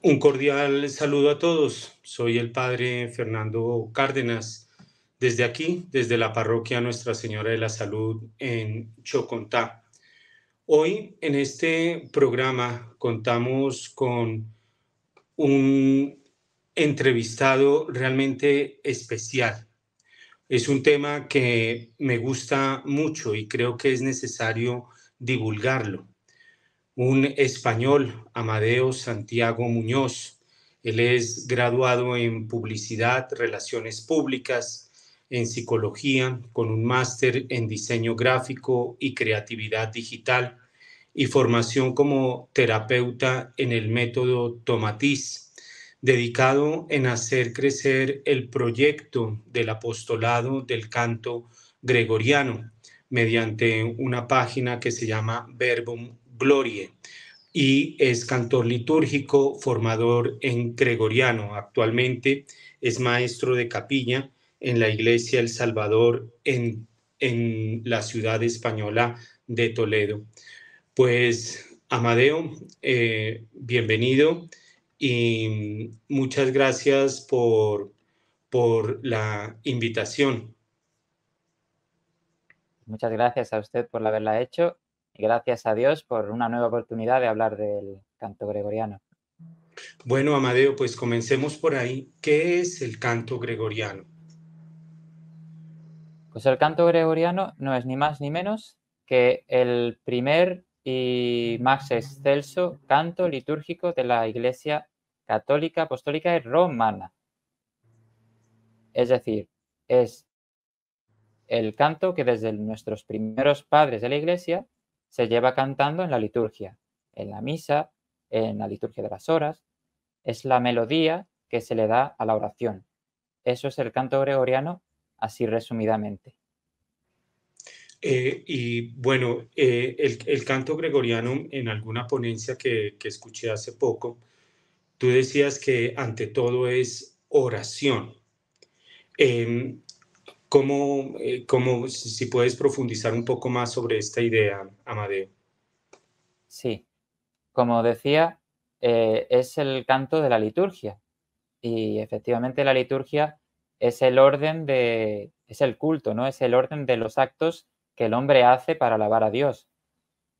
Un cordial saludo a todos. Soy el padre Fernando Cárdenas, desde aquí, desde la parroquia Nuestra Señora de la Salud en Chocontá. Hoy en este programa contamos con un entrevistado realmente especial. Es un tema que me gusta mucho y creo que es necesario divulgarlo un español, Amadeo Santiago Muñoz. Él es graduado en publicidad, relaciones públicas, en psicología, con un máster en diseño gráfico y creatividad digital y formación como terapeuta en el método Tomatiz, dedicado en hacer crecer el proyecto del apostolado del canto gregoriano mediante una página que se llama Verbum Glorie y es cantor litúrgico, formador en gregoriano. Actualmente es maestro de capilla en la iglesia El Salvador en, en la ciudad española de Toledo. Pues Amadeo, eh, bienvenido y muchas gracias por, por la invitación. Muchas gracias a usted por haberla hecho gracias a Dios por una nueva oportunidad de hablar del canto gregoriano. Bueno, Amadeo, pues comencemos por ahí. ¿Qué es el canto gregoriano? Pues el canto gregoriano no es ni más ni menos que el primer y más excelso canto litúrgico de la Iglesia Católica, Apostólica y Romana. Es decir, es el canto que desde nuestros primeros padres de la Iglesia se lleva cantando en la liturgia, en la misa, en la liturgia de las horas. Es la melodía que se le da a la oración. Eso es el canto gregoriano, así resumidamente. Eh, y bueno, eh, el, canto gregoriano, en alguna ponencia que, escuché hace poco, tú decías que ante todo es oración. Em, ¿Cómo, eh, si puedes profundizar un poco más sobre esta idea, Amadeo? Sí, como decía, eh, es el canto de la liturgia. Y efectivamente la liturgia es el orden de, es el culto, ¿no? Es el orden de los actos que el hombre hace para alabar a Dios.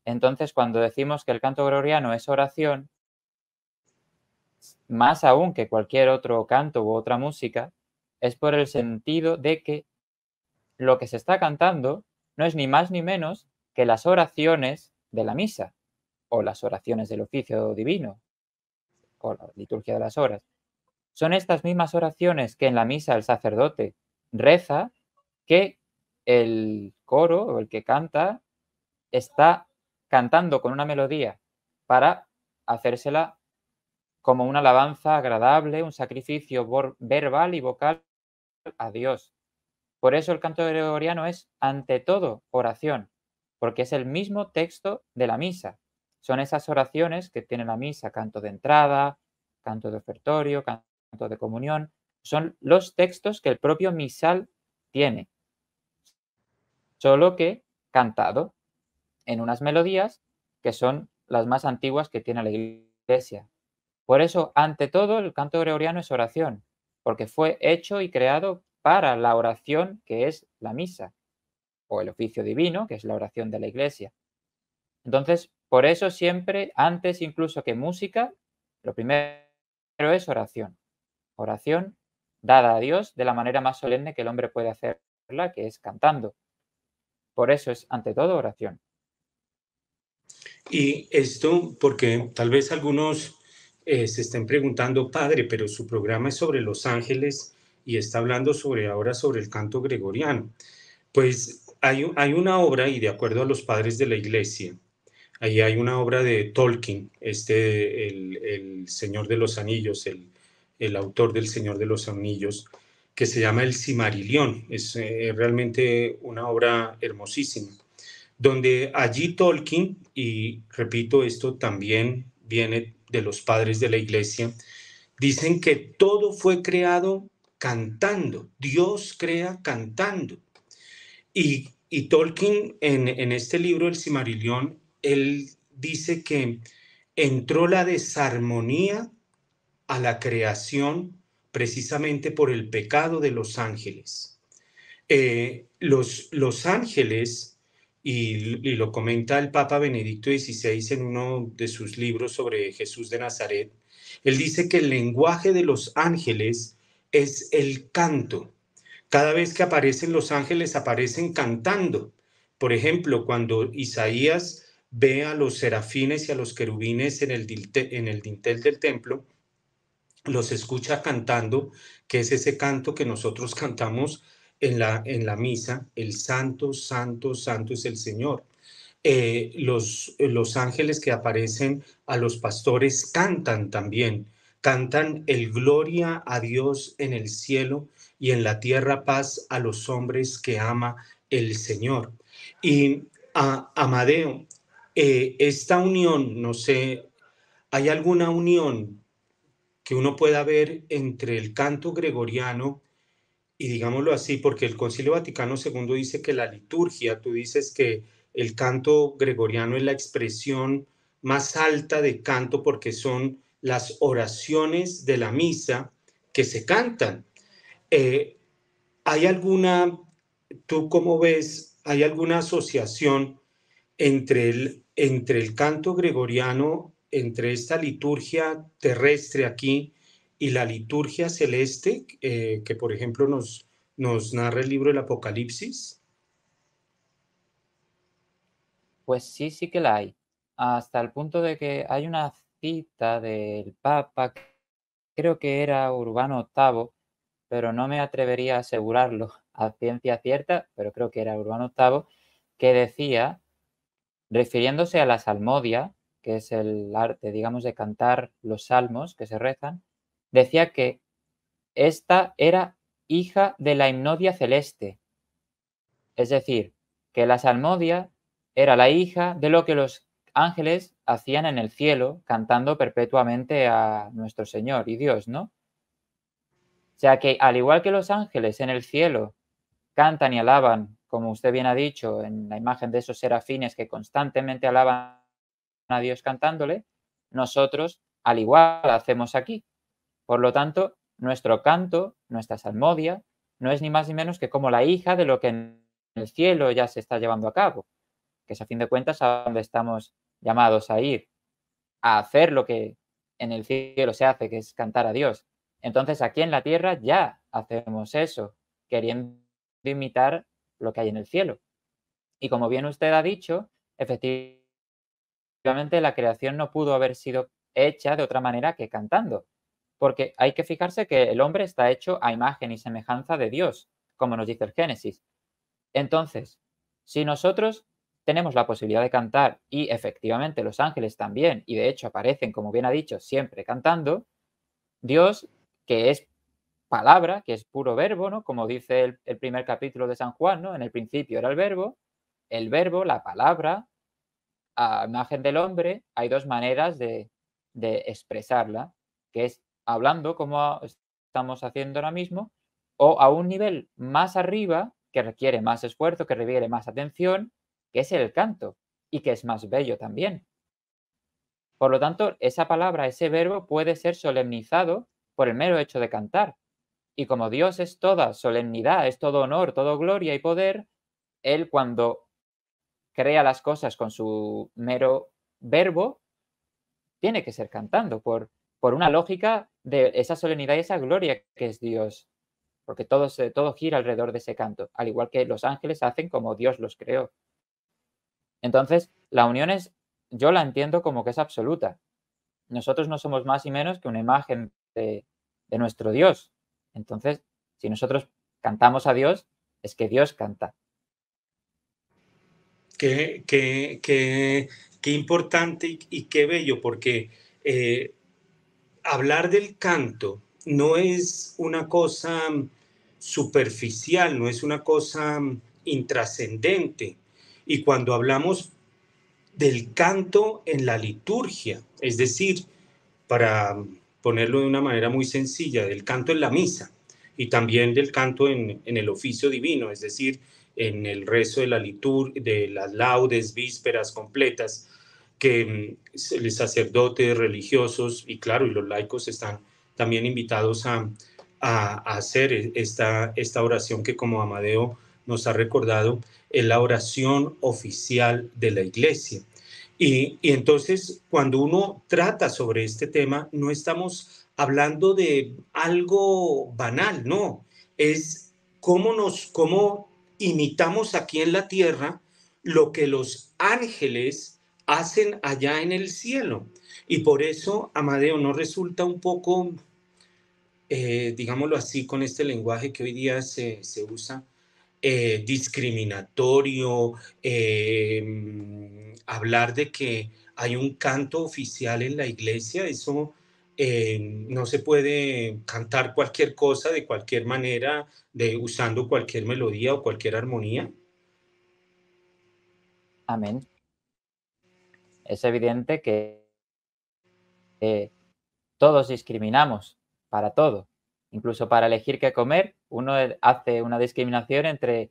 Entonces, cuando decimos que el canto gloriano es oración, más aún que cualquier otro canto u otra música, es por el sentido de que lo que se está cantando no es ni más ni menos que las oraciones de la misa o las oraciones del oficio divino o la liturgia de las horas. Son estas mismas oraciones que en la misa el sacerdote reza que el coro o el que canta está cantando con una melodía para hacérsela como una alabanza agradable, un sacrificio verbal y vocal a Dios. Por eso el canto gregoriano es, ante todo, oración, porque es el mismo texto de la misa. Son esas oraciones que tiene la misa, canto de entrada, canto de ofertorio, canto de comunión. Son los textos que el propio misal tiene, solo que cantado en unas melodías que son las más antiguas que tiene la iglesia. Por eso, ante todo, el canto gregoriano es oración, porque fue hecho y creado para la oración que es la misa o el oficio divino, que es la oración de la iglesia. Entonces, por eso siempre, antes incluso que música, lo primero es oración. Oración dada a Dios de la manera más solemne que el hombre puede hacerla, que es cantando. Por eso es, ante todo, oración. Y esto, porque tal vez algunos eh, se estén preguntando, padre, pero su programa es sobre los ángeles y está hablando sobre ahora sobre el canto gregoriano. Pues hay, hay una obra, y de acuerdo a los padres de la iglesia, ahí hay una obra de Tolkien, este, el, Señor de los Anillos, el, autor del Señor de los Anillos, que se llama El Cimarilión. Es eh, realmente una obra hermosísima, donde allí Tolkien, y repito, esto también viene de los padres de la iglesia, dicen que todo fue creado cantando. Dios crea cantando. Y, y Tolkien en, en, este libro, El Cimarillón, él dice que entró la desarmonía a la creación precisamente por el pecado de los ángeles. Eh, los, los ángeles y, y, lo comenta el Papa Benedicto XVI en uno de sus libros sobre Jesús de Nazaret, él dice que el lenguaje de los ángeles es el canto. Cada vez que aparecen los ángeles, aparecen cantando. Por ejemplo, cuando Isaías ve a los serafines y a los querubines en el, en el dintel del templo, los escucha cantando, que es ese canto que nosotros cantamos en la, en la misa, el santo, santo, santo es el Señor. Eh, los, los ángeles que aparecen a los pastores cantan también Cantan el gloria a Dios en el cielo y en la tierra paz a los hombres que ama el Señor. Y a Amadeo, eh, esta unión, no sé, ¿hay alguna unión que uno pueda ver entre el canto gregoriano y digámoslo así, porque el Concilio Vaticano II dice que la liturgia, tú dices que el canto gregoriano es la expresión más alta de canto porque son las oraciones de la misa que se cantan. Eh, ¿Hay alguna, tú cómo ves, hay alguna asociación entre el, entre el canto gregoriano, entre esta liturgia terrestre aquí y la liturgia celeste eh, que, por ejemplo, nos, nos narra el libro del Apocalipsis? Pues sí, sí que la hay, hasta el punto de que hay una cita del Papa, creo que era Urbano VIII, pero no me atrevería a asegurarlo a ciencia cierta, pero creo que era Urbano VIII, que decía, refiriéndose a la salmodia, que es el arte, digamos, de cantar los salmos que se rezan, decía que esta era hija de la himnodia celeste. Es decir, que la salmodia era la hija de lo que los ángeles hacían en el cielo cantando perpetuamente a nuestro Señor y Dios, ¿no? O sea que al igual que los ángeles en el cielo cantan y alaban, como usted bien ha dicho, en la imagen de esos serafines que constantemente alaban a Dios cantándole, nosotros al igual hacemos aquí. Por lo tanto, nuestro canto, nuestra salmodia, no es ni más ni menos que como la hija de lo que en el cielo ya se está llevando a cabo, que es a fin de cuentas a donde estamos llamados a ir a hacer lo que en el cielo se hace, que es cantar a Dios. Entonces aquí en la tierra ya hacemos eso, queriendo imitar lo que hay en el cielo. Y como bien usted ha dicho, efectivamente la creación no pudo haber sido hecha de otra manera que cantando, porque hay que fijarse que el hombre está hecho a imagen y semejanza de Dios, como nos dice el Génesis. Entonces, si nosotros tenemos la posibilidad de cantar y efectivamente los ángeles también, y de hecho aparecen, como bien ha dicho, siempre cantando, Dios, que es palabra, que es puro verbo, ¿no? Como dice el, primer capítulo de San Juan, ¿no? En el principio era el verbo, el verbo, la palabra, a imagen del hombre, hay dos maneras de, de expresarla, que es hablando como estamos haciendo ahora mismo, o a un nivel más arriba, que requiere más esfuerzo, que requiere más atención, que es el canto y que es más bello también. Por lo tanto, esa palabra, ese verbo puede ser solemnizado por el mero hecho de cantar. Y como Dios es toda solemnidad, es todo honor, todo gloria y poder, Él cuando crea las cosas con su mero verbo, tiene que ser cantando por, por una lógica de esa solemnidad y esa gloria que es Dios. Porque todo, todo gira alrededor de ese canto, al igual que los ángeles hacen como Dios los creó. Entonces, la unión es, yo la entiendo como que es absoluta. Nosotros no somos más y menos que una imagen de, nuestro Dios. Entonces, si nosotros cantamos a Dios, es que Dios canta. Qué, qué, importante y, qué bello, porque eh, hablar del canto no es una cosa superficial, no es una cosa mm, intrascendente, y cuando hablamos del canto en la liturgia, es decir, para ponerlo de una manera muy sencilla, del canto en la misa y también del canto en, el oficio divino, es decir, en el rezo de la litur de las laudes, vísperas, completas, que mm, los sacerdotes, religiosos y claro, y los laicos están también invitados a, hacer e, esta, esta oración que como Amadeo nos ha recordado, en la oración oficial de la iglesia. Y, entonces, cuando uno trata sobre este tema, no estamos hablando de algo banal, no, es cómo nos, cómo imitamos aquí en la tierra lo que los ángeles hacen allá en el cielo. Y por eso, Amadeo, ¿no resulta un poco, eh, digámoslo así, con este lenguaje que hoy día se usa, eh, discriminatorio, eh, mm, hablar de que hay un canto oficial en la iglesia, eso eh, no se puede cantar cualquier cosa de cualquier manera, de, usando cualquier melodía o cualquier armonía. Amén. Es evidente que todos discriminamos para todo. Incluso para elegir qué comer, uno e, hace una discriminación entre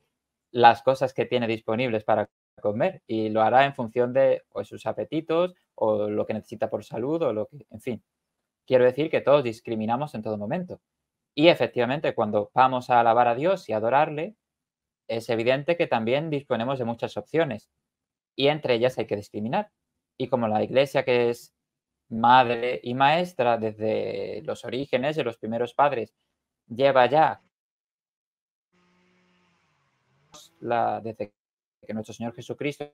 las cosas que tiene disponibles para comer y lo hará en función de pues, sus apetitos o lo que necesita por salud o lo que, en fin. Quiero decir que todos discriminamos en todo momento. Y efectivamente, cuando vamos a alabar a Dios y adorarle, es evidente que también disponemos de muchas opciones y entre ellas hay que discriminar. Y como la iglesia que es madre y maestra desde los orígenes de los primeros padres, lleva ya la, desde que nuestro Señor Jesucristo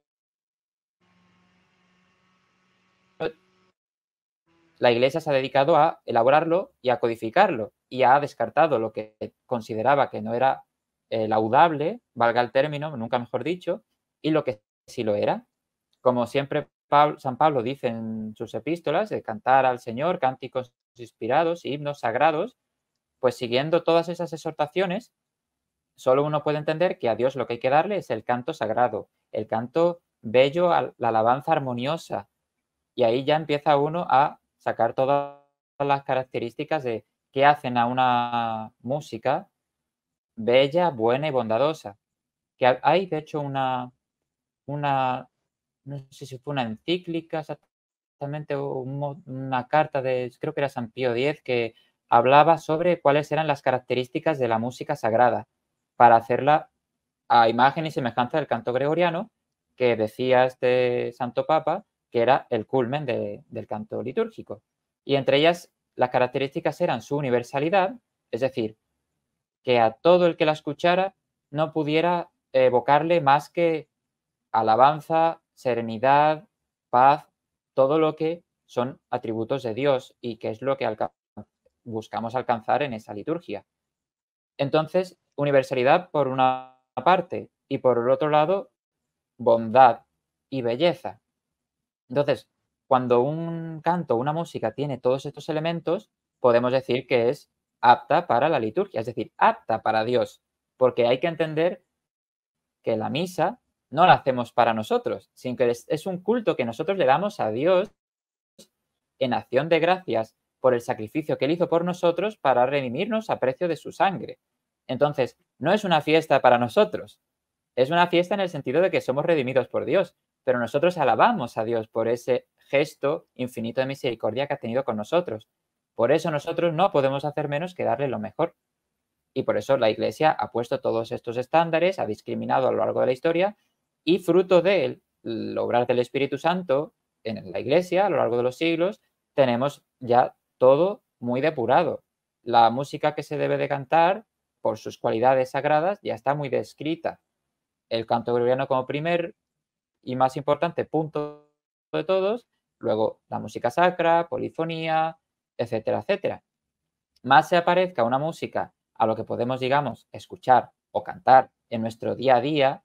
la Iglesia se ha dedicado a elaborarlo y a codificarlo y ha descartado lo que consideraba que no era eh, laudable, valga el término, nunca mejor dicho, y lo que sí lo era. Como siempre San Pablo dice en sus epístolas de cantar al Señor cánticos inspirados y himnos sagrados, pues siguiendo todas esas exhortaciones, solo uno puede entender que a Dios lo que hay que darle es el canto sagrado, el canto bello, la alabanza armoniosa. Y ahí ya empieza uno a sacar todas las características de qué hacen a una música bella, buena y bondadosa. Que hay, de hecho, una, una no sé si fue una encíclica exactamente o una carta de, creo que era San Pío X, que hablaba sobre cuáles eran las características de la música sagrada para hacerla a imagen y semejanza del canto gregoriano que decía este Santo Papa que era el culmen del canto litúrgico. Y entre ellas las características eran su universalidad, es decir, que a todo el que la escuchara no pudiera evocarle más que alabanza, serenidad, paz, todo lo que son atributos de Dios y que es lo que buscamos alcanzar en esa liturgia. Entonces, universalidad por una parte y por el otro lado, bondad y belleza. Entonces, cuando un canto, una música tiene todos estos elementos, podemos decir que es apta para la liturgia, es decir, apta para Dios, porque hay que entender que la misa no la hacemos para nosotros, sino que es, un culto que nosotros le damos a Dios en acción de gracias por el sacrificio que Él hizo por nosotros para redimirnos a precio de su sangre. Entonces, no es una fiesta para nosotros, es una fiesta en el sentido de que somos redimidos por Dios, pero nosotros alabamos a Dios por ese gesto infinito de misericordia que ha tenido con nosotros. Por eso nosotros no podemos hacer menos que darle lo mejor. Y por eso la Iglesia ha puesto todos estos estándares, ha discriminado a lo largo de la historia y fruto de él, el obrar del Espíritu Santo en la Iglesia a lo largo de los siglos, tenemos ya todo muy depurado. La música que se debe de cantar, por sus cualidades sagradas, ya está muy descrita. El canto gregoriano como primer y más importante punto de todos, luego la música sacra, polifonía, etcétera, etcétera. Más se aparezca una música a lo que podemos, digamos, escuchar o cantar en nuestro día a día,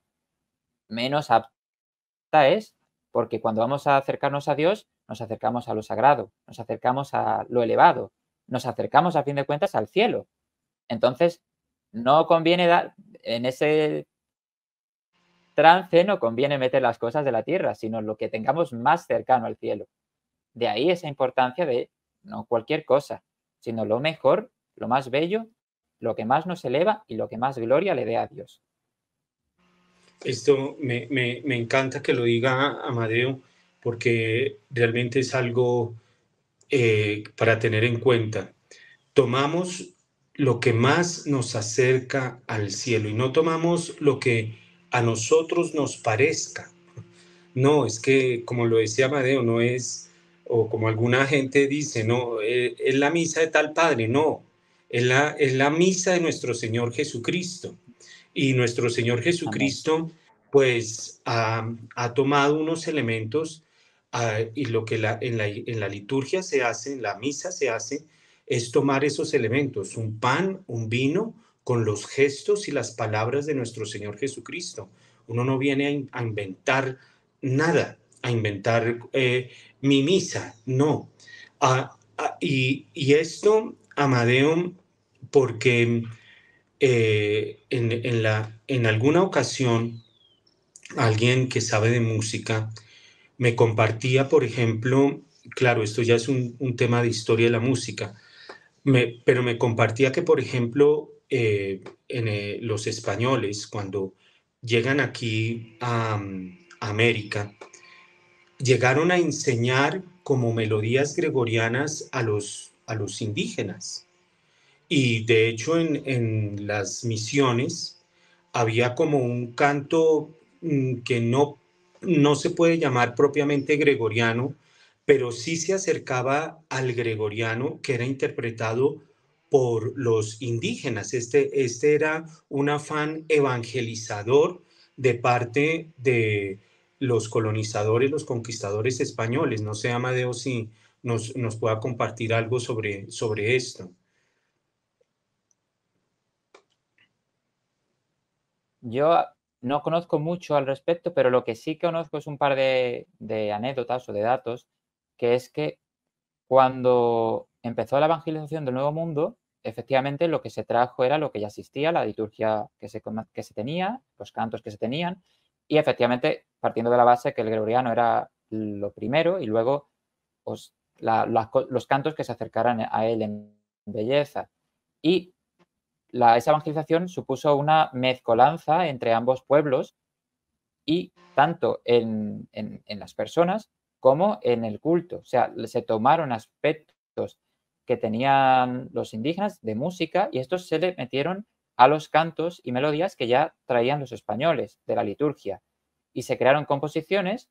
menos apta es, porque cuando vamos a acercarnos a Dios, nos acercamos a lo sagrado, nos acercamos a lo elevado, nos acercamos a fin de cuentas al cielo. Entonces, no conviene dar, en ese trance no conviene meter las cosas de la tierra, sino lo que tengamos más cercano al cielo. De ahí esa importancia de no cualquier cosa, sino lo mejor, lo más bello, lo que más nos eleva y lo que más gloria le dé a Dios. Esto me, encanta que lo diga Amadeo porque realmente es algo eh, para tener en cuenta. Tomamos lo que más nos acerca al cielo y no tomamos lo que a nosotros nos parezca. No, es que como lo decía Amadeo, no es, o como alguna gente dice, no, eh, es, la misa de tal Padre, no, es la, es la misa de nuestro Señor Jesucristo y nuestro Señor Jesucristo pues ha, tomado unos elementos ah, y lo que en, la, en, la, liturgia se hace, en la misa se hace, es tomar esos elementos, un pan, un vino, con los gestos y las palabras de nuestro Señor Jesucristo. Uno no viene a, inventar nada, a inventar eh, mi misa, no. Ah, ah, y, y, esto, Amadeo, porque eh, en, alguna ocasión alguien que sabe de música me compartía, por ejemplo, claro, esto ya es un, tema de historia de la música, pero me compartía que, por ejemplo, eh, en, eh, los españoles, cuando llegan aquí a, mm, a América, llegaron a enseñar como melodías gregorianas a los, a los indígenas. Y de hecho en, las misiones había como un canto mm, que no, no se puede llamar propiamente gregoriano, pero sí se acercaba al gregoriano que era interpretado por los indígenas. Este, este era un afán evangelizador de parte de los colonizadores, los conquistadores españoles. No sé, Amadeo, si nos, pueda compartir algo sobre, sobre esto. Yo no conozco mucho al respecto, pero lo que sí conozco es un par de, anécdotas o de datos, que es que cuando empezó la evangelización del Nuevo Mundo, efectivamente lo que se trajo era lo que ya existía, la liturgia que se, que se tenía, los cantos que se tenían, y efectivamente, partiendo de la base que el gregoriano era lo primero y luego los cantos que se acercaran a él en belleza. Y la, esa evangelización supuso una mezcolanza entre ambos pueblos y tanto en, en, las personas como en el culto. O sea, se tomaron aspectos que tenían los indígenas de música y estos se le metieron a los cantos y melodías que ya traían los españoles de la liturgia. Y se crearon composiciones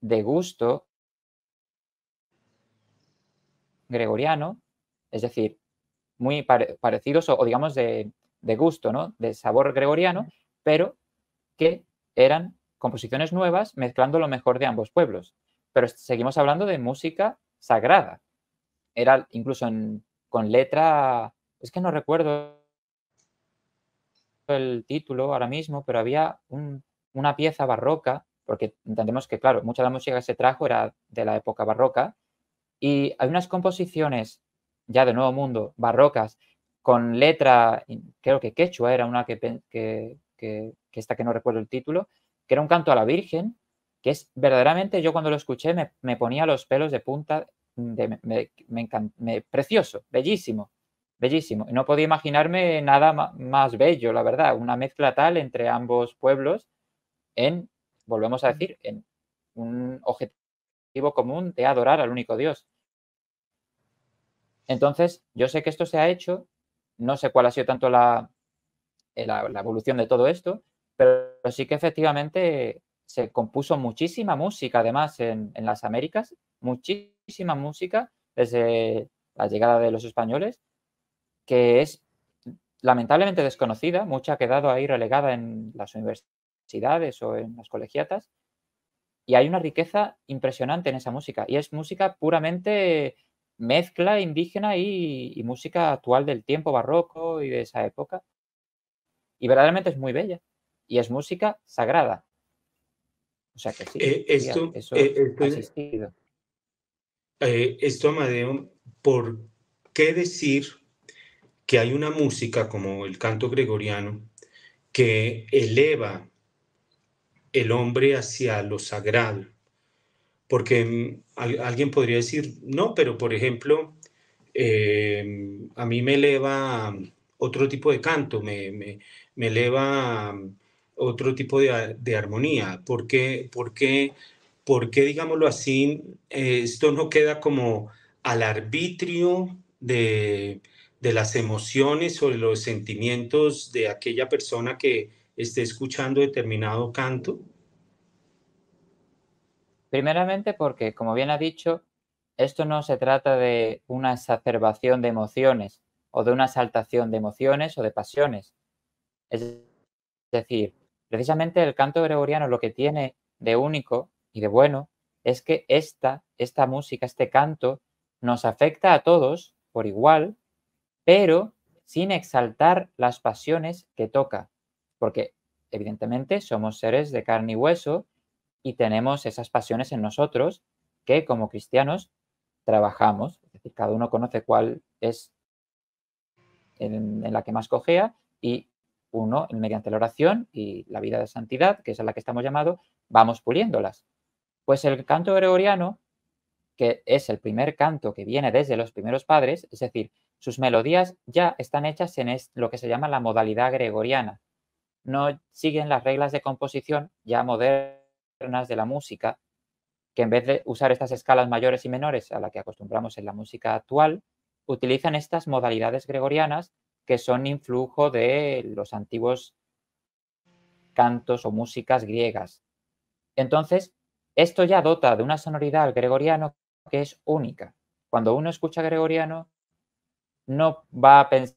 de gusto gregoriano, es decir, muy parecidos o, digamos de, gusto, ¿no? De sabor gregoriano, pero que eran composiciones nuevas mezclando lo mejor de ambos pueblos. Pero seguimos hablando de música sagrada. Era incluso con letra, es que no recuerdo el título ahora mismo, pero había una pieza barroca, porque entendemos que, claro, mucha de la música que se trajo era de la época barroca, y hay unas composiciones ya de Nuevo Mundo, barrocas, con letra, creo que quechua era una que, que, que, esta que no recuerdo el título, que era un canto a la Virgen, que es verdaderamente, yo cuando lo escuché me, ponía los pelos de punta, de, me, precioso, bellísimo, bellísimo. No podía imaginarme nada más bello, la verdad, una mezcla tal entre ambos pueblos en, volvemos a decir, en un objetivo común de adorar al único Dios. Entonces, yo sé que esto se ha hecho, no sé cuál ha sido tanto la, eh, evolución de todo esto, pero sí que efectivamente se compuso muchísima música, además, en las Américas, muchísima música desde la llegada de los españoles, que es lamentablemente desconocida, mucha ha quedado ahí relegada en las universidades o en las colegiatas, y hay una riqueza impresionante en esa música, y es música puramente mezcla indígena y, música actual del tiempo barroco y de esa época. Y verdaderamente es muy bella. Y es música sagrada. O sea que sí. Eh, esto, eso eh, eh, esto, Amadeo, ¿por qué decir que hay una música como el canto gregoriano que eleva el hombre hacia lo sagrado? Porque mm, alguien podría decir, no, pero por ejemplo, em, a mí me eleva mm, otro tipo de canto, me, eleva mm, otro tipo de, armonía. ¿Por qué, digámoslo así, esto no queda como al arbitrio de, de las emociones o de los sentimientos de aquella persona que esté escuchando determinado canto? Primeramente porque, como bien ha dicho, esto no se trata de una exacerbación de emociones o de una exaltación de emociones o de pasiones. Es decir, precisamente el canto gregoriano lo que tiene de único y de bueno es que esta, esta música, este canto, nos afecta a todos por igual, pero sin exaltar las pasiones que toca, porque evidentemente somos seres de carne y hueso y tenemos esas pasiones en nosotros que como cristianos trabajamos. Es decir, cada uno conoce cuál es en, la que más cogea y uno, mediante la oración y la vida de santidad, que es a la que estamos llamados, vamos puliéndolas. Pues el canto gregoriano, que es el primer canto que viene desde los primeros padres, es decir, sus melodías ya están hechas en lo que se llama la modalidad gregoriana. No siguen las reglas de composición ya modernas de la música, que en vez de usar estas escalas mayores y menores a la que acostumbramos en la música actual, utilizan estas modalidades gregorianas que son influjo de los antiguos cantos o músicas griegas. Entonces, esto ya dota de una sonoridad al gregoriano que es única. Cuando uno escucha gregoriano, no va a pensar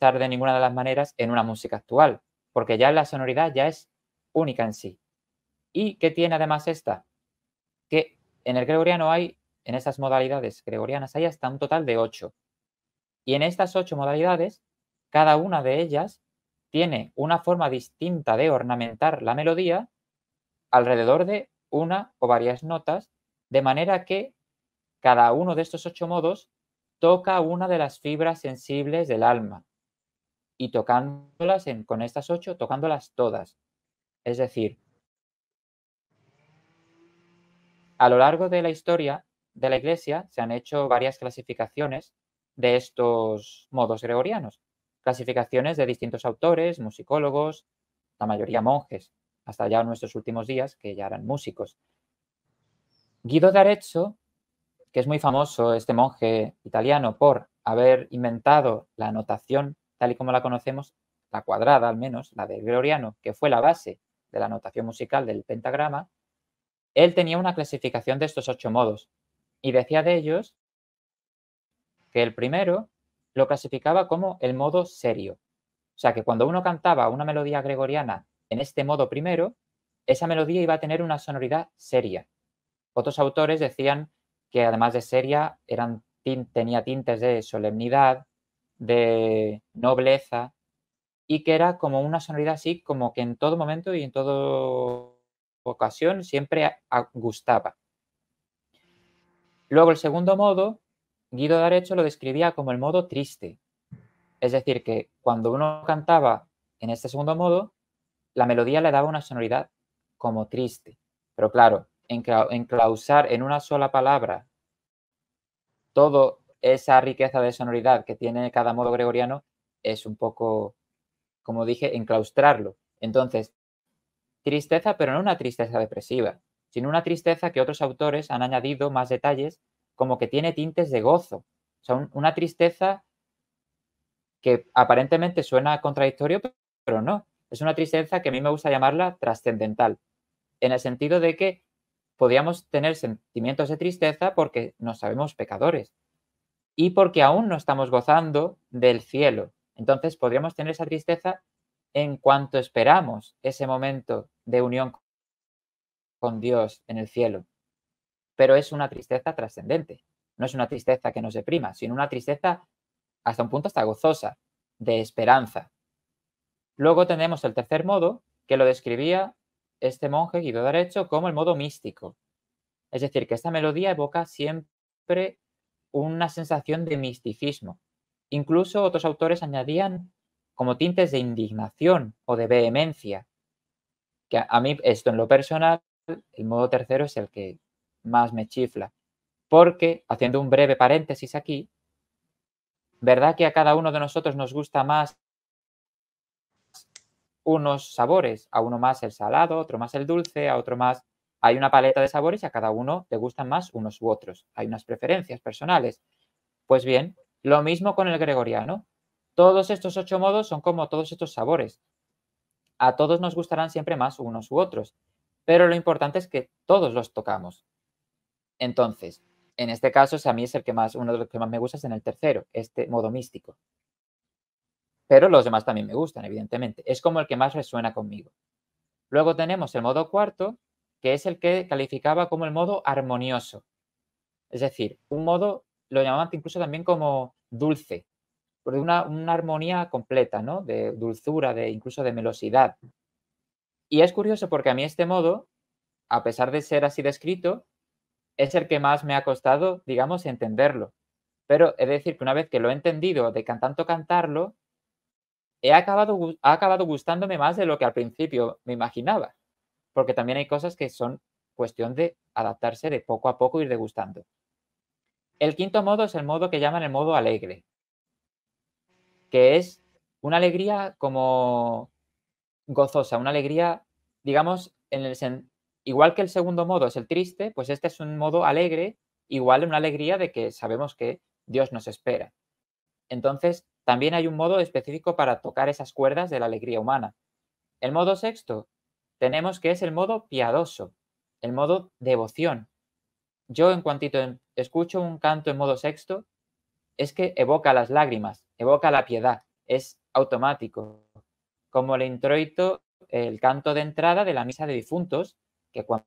de ninguna de las maneras en una música actual, porque ya la sonoridad ya es única en sí. ¿Y qué tiene además esta? Que en el gregoriano hay, en esas modalidades gregorianas, hay hasta un total de ocho. Y en estas ocho modalidades, cada una de ellas tiene una forma distinta de ornamentar la melodía alrededor de una o varias notas, de manera que cada uno de estos ocho modos toca una de las fibras sensibles del alma y tocándolas con estas ocho, tocándolas todas. Es decir, A lo largo de la historia de la Iglesia se han hecho varias clasificaciones de estos modos gregorianos, clasificaciones de distintos autores, musicólogos, la mayoría monjes, hasta ya nuestros últimos días, que ya eran músicos. Guido d'Arezzo, que es muy famoso, este monje italiano, por haber inventado la notación tal y como la conocemos, la cuadrada al menos, la del gregoriano, que fue la base de la notación musical del pentagrama, él tenía una clasificación de estos ocho modos y decía de ellos que el primero lo clasificaba como el modo serio. O sea, que cuando uno cantaba una melodía gregoriana en este modo primero, esa melodía iba a tener una sonoridad seria. Otros autores decían que además de seria, tenía tintes de solemnidad, de nobleza, y que era como una sonoridad así, como que en todo momento y en todo ocasión siempre gustaba. Luego el segundo modo, Guido Darecho lo describía como el modo triste. Es decir, que cuando uno cantaba en este segundo modo, la melodía le daba una sonoridad como triste. Pero claro, enclausar en una sola palabra toda esa riqueza de sonoridad que tiene cada modo gregoriano es un poco, como dije, enclaustrarlo. Entonces, Tristeza, pero no una tristeza depresiva, sino una tristeza que otros autores han añadido más detalles, como que tiene tintes de gozo. O sea, una tristeza que aparentemente suena contradictorio, pero no. Es una tristeza que a mí me gusta llamarla trascendental, en el sentido de que podíamos tener sentimientos de tristeza porque nos sabemos pecadores y porque aún no estamos gozando del cielo. Entonces podríamos tener esa tristeza en cuanto esperamos ese momento de unión con Dios en el cielo. Pero es una tristeza trascendente, no es una tristeza que nos deprima, sino una tristeza hasta un punto hasta gozosa, de esperanza. Luego tenemos el tercer modo, que lo describía este monje Guido Derecho como el modo místico. Es decir, que esta melodía evoca siempre una sensación de misticismo. Incluso otros autores añadían como tintes de indignación o de vehemencia. Que a mí, esto en lo personal, el modo tercero es el que más me chifla. Porque, haciendo un breve paréntesis aquí, ¿verdad que a cada uno de nosotros nos gusta más unos sabores? A uno más el salado, otro más el dulce, a otro más... Hay una paleta de sabores y a cada uno le gustan más unos u otros. Hay unas preferencias personales. Pues bien, lo mismo con el gregoriano. Todos estos ocho modos son como todos estos sabores. A todos nos gustarán siempre más unos u otros, pero lo importante es que todos los tocamos. Entonces, en este caso, a mí es el que más, uno de los que más me gusta es en el tercero, este modo místico. Pero los demás también me gustan, evidentemente. Es como el que más resuena conmigo. Luego tenemos el modo cuarto, que es el que calificaba como el modo armonioso. Es decir, un modo, lo llamaban incluso también como dulce, por una, armonía completa, ¿no? De dulzura, de incluso de melosidad. Y es curioso porque a mí este modo, a pesar de ser así descrito, es el que más me ha costado, digamos, entenderlo. Pero es de decir que una vez que lo he entendido de cantando cantarlo, he acabado, ha acabado gustándome más de lo que al principio me imaginaba. Porque también hay cosas que son cuestión de adaptarse de poco a poco, ir degustando. El quinto modo es el modo que llaman el modo alegre que es una alegría como gozosa, una alegría, digamos, en el igual que el segundo modo es el triste, pues este es un modo alegre, igual una alegría de que sabemos que Dios nos espera. Entonces, también hay un modo específico para tocar esas cuerdas de la alegría humana. El modo sexto, tenemos que es el modo piadoso, el modo devoción. Yo en cuantito escucho un canto en modo sexto, es que evoca las lágrimas, evoca la piedad, es automático, como el introito, el canto de entrada de la misa de difuntos, que cuando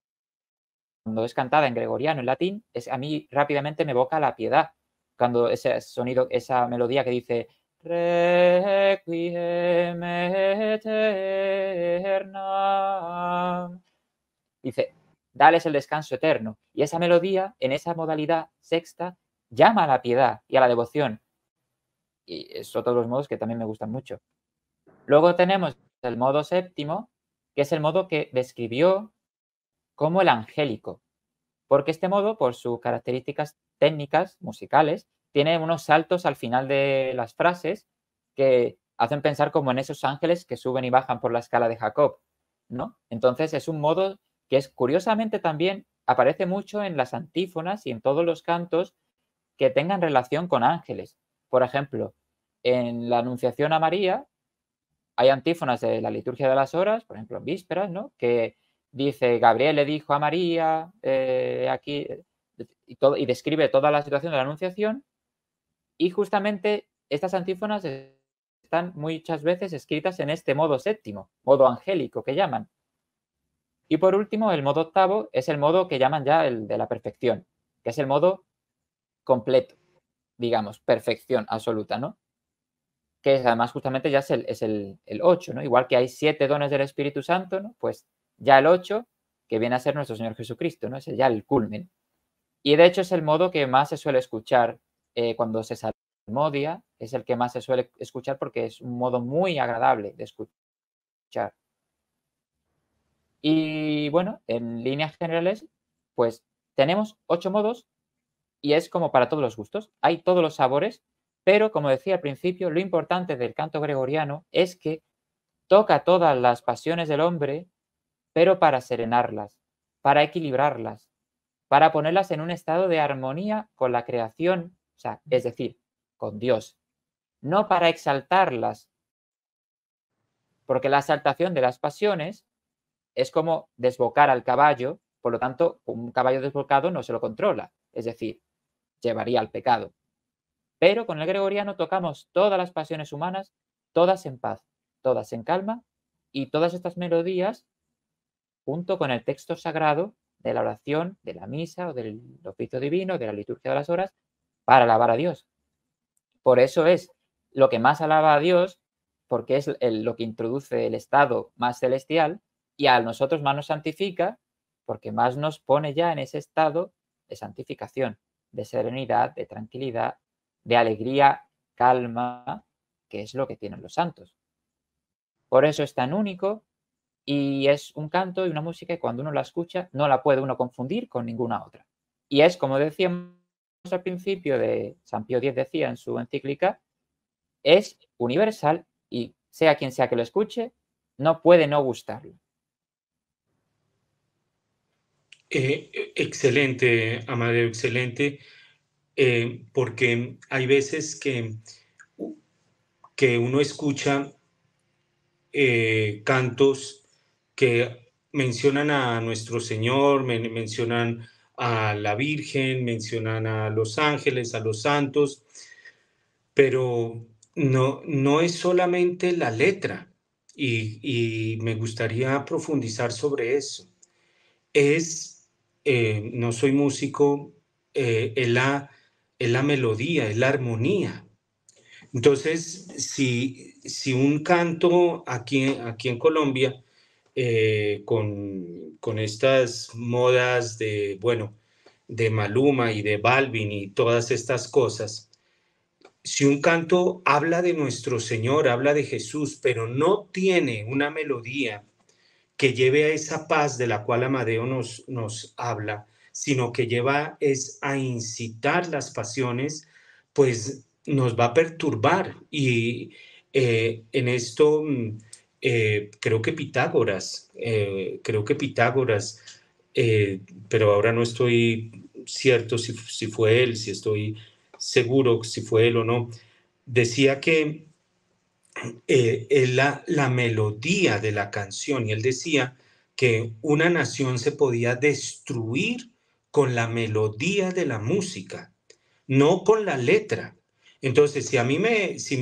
es cantada en gregoriano, en latín, es, a mí rápidamente me evoca la piedad. Cuando ese sonido, esa melodía que dice Requiem dice, dales el descanso eterno. Y esa melodía, en esa modalidad sexta, llama a la piedad y a la devoción. Y es otro los modos que también me gustan mucho. Luego tenemos el modo séptimo, que es el modo que describió como el angélico, porque este modo, por sus características técnicas musicales, tiene unos saltos al final de las frases que hacen pensar como en esos ángeles que suben y bajan por la escala de Jacob, ¿no? Entonces es un modo que es curiosamente también aparece mucho en las antífonas y en todos los cantos que tengan relación con ángeles, por ejemplo, en la Anunciación a María hay antífonas de la liturgia de las horas, por ejemplo, vísperas, ¿no? Que dice, Gabriel le dijo a María, eh, aquí, y, y describe toda la situación de la Anunciación, y justamente estas antífonas están muchas veces escritas en este modo séptimo, modo angélico que llaman. Y por último, el modo octavo es el modo que llaman ya el de la perfección, que es el modo completo, digamos, perfección absoluta, ¿no? Que además justamente ya es el, es 8, ¿no? Igual que hay siete dones del Espíritu Santo, ¿no? Pues ya el 8, que viene a ser nuestro Señor Jesucristo, ¿no? Es ya el culmen. Y de hecho es el modo que más se suele escuchar eh, cuando se salmodia, es el que más se suele escuchar porque es un modo muy agradable de escuchar. Y bueno, en líneas generales, pues tenemos ocho modos y es como para todos los gustos, hay todos los sabores, pero como decía al principio, lo importante del canto gregoriano es que toca todas las pasiones del hombre, pero para serenarlas, para equilibrarlas, para ponerlas en un estado de armonía con la creación, sea, es decir, con Dios, no para exaltarlas, porque la exaltación de las pasiones es como desbocar al caballo, por lo tanto, un caballo desbocado no se lo controla, es decir, llevaría al pecado. Pero con el gregoriano tocamos todas las pasiones humanas, todas en paz, todas en calma, y todas estas melodías, junto con el texto sagrado de la oración, de la misa o del oficio divino, de la liturgia de las horas, para alabar a Dios. Por eso es lo que más alaba a Dios, porque es lo que introduce el estado más celestial y a nosotros más nos santifica, porque más nos pone ya en ese estado de santificación de serenidad, de tranquilidad, de alegría, calma, que es lo que tienen los santos. Por eso es tan único y es un canto y una música que cuando uno la escucha no la puede uno confundir con ninguna otra. Y es como decíamos al principio de San Pío X decía en su encíclica, es universal y sea quien sea que lo escuche, no puede no gustarlo. Eh, excelente, Amadeo, excelente, eh, porque hay veces que, que uno escucha eh, cantos que mencionan a nuestro Señor, mencionan a la Virgen, mencionan a los ángeles, a los santos, pero no, no es solamente la letra, y, y me gustaría profundizar sobre eso. Es eh, no soy músico, eh, es, la, la melodía, es la armonía. Entonces, si, si un canto aquí, aquí en Colombia, eh, con, estas modas de, bueno, de Maluma y de Balvin y todas estas cosas, si un canto habla de nuestro Señor, habla de Jesús, pero no tiene una melodía que lleve a esa paz de la cual Amadeo nos, nos habla, sino que lleva es a incitar las pasiones, pues nos va a perturbar. Y eh, en esto mm, eh, creo que Pitágoras, eh, creo que Pitágoras, pero ahora no estoy cierto si, si fue él, si estoy seguro si fue él o no, decía que eh, es la, la melodía de la canción. Y él decía que una nación se podía destruir con la melodía de la música, no con la letra. Entonces, si a mí me, si,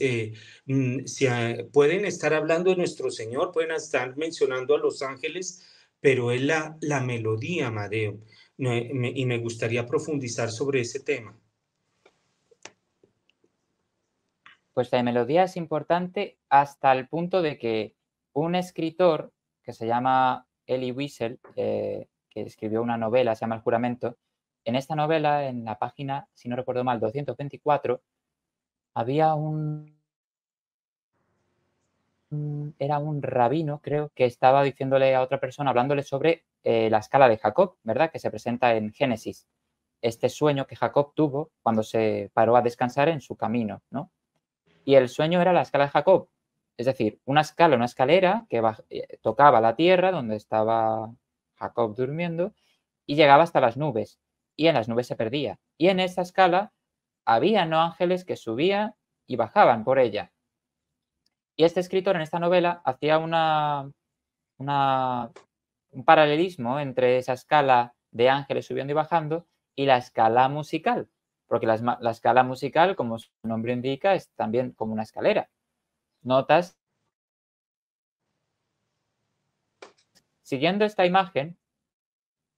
eh, mm, ah, pueden estar hablando de nuestro Señor, pueden estar mencionando a los ángeles, pero es la, la melodía, Madeo y me gustaría profundizar sobre ese tema. pues la melodía es importante hasta el punto de que un escritor que se llama Eli Wiesel, eh, que escribió una novela, se llama El juramento, en esta novela, en la página, si no recuerdo mal, 224, había un... Era un rabino, creo, que estaba diciéndole a otra persona, hablándole sobre eh, la escala de Jacob, ¿verdad? Que se presenta en Génesis. Este sueño que Jacob tuvo cuando se paró a descansar en su camino, ¿no? y el sueño era la escala de Jacob, es decir, una escala, una escalera que eh, tocaba la tierra donde estaba Jacob durmiendo y llegaba hasta las nubes y en las nubes se perdía. Y en esa escala había no ángeles que subían y bajaban por ella. Y este escritor en esta novela hacía una, un paralelismo entre esa escala de ángeles subiendo y bajando y la escala musical, porque la, escala musical, como su nombre indica, es también como una escalera. Notas. Siguiendo esta imagen,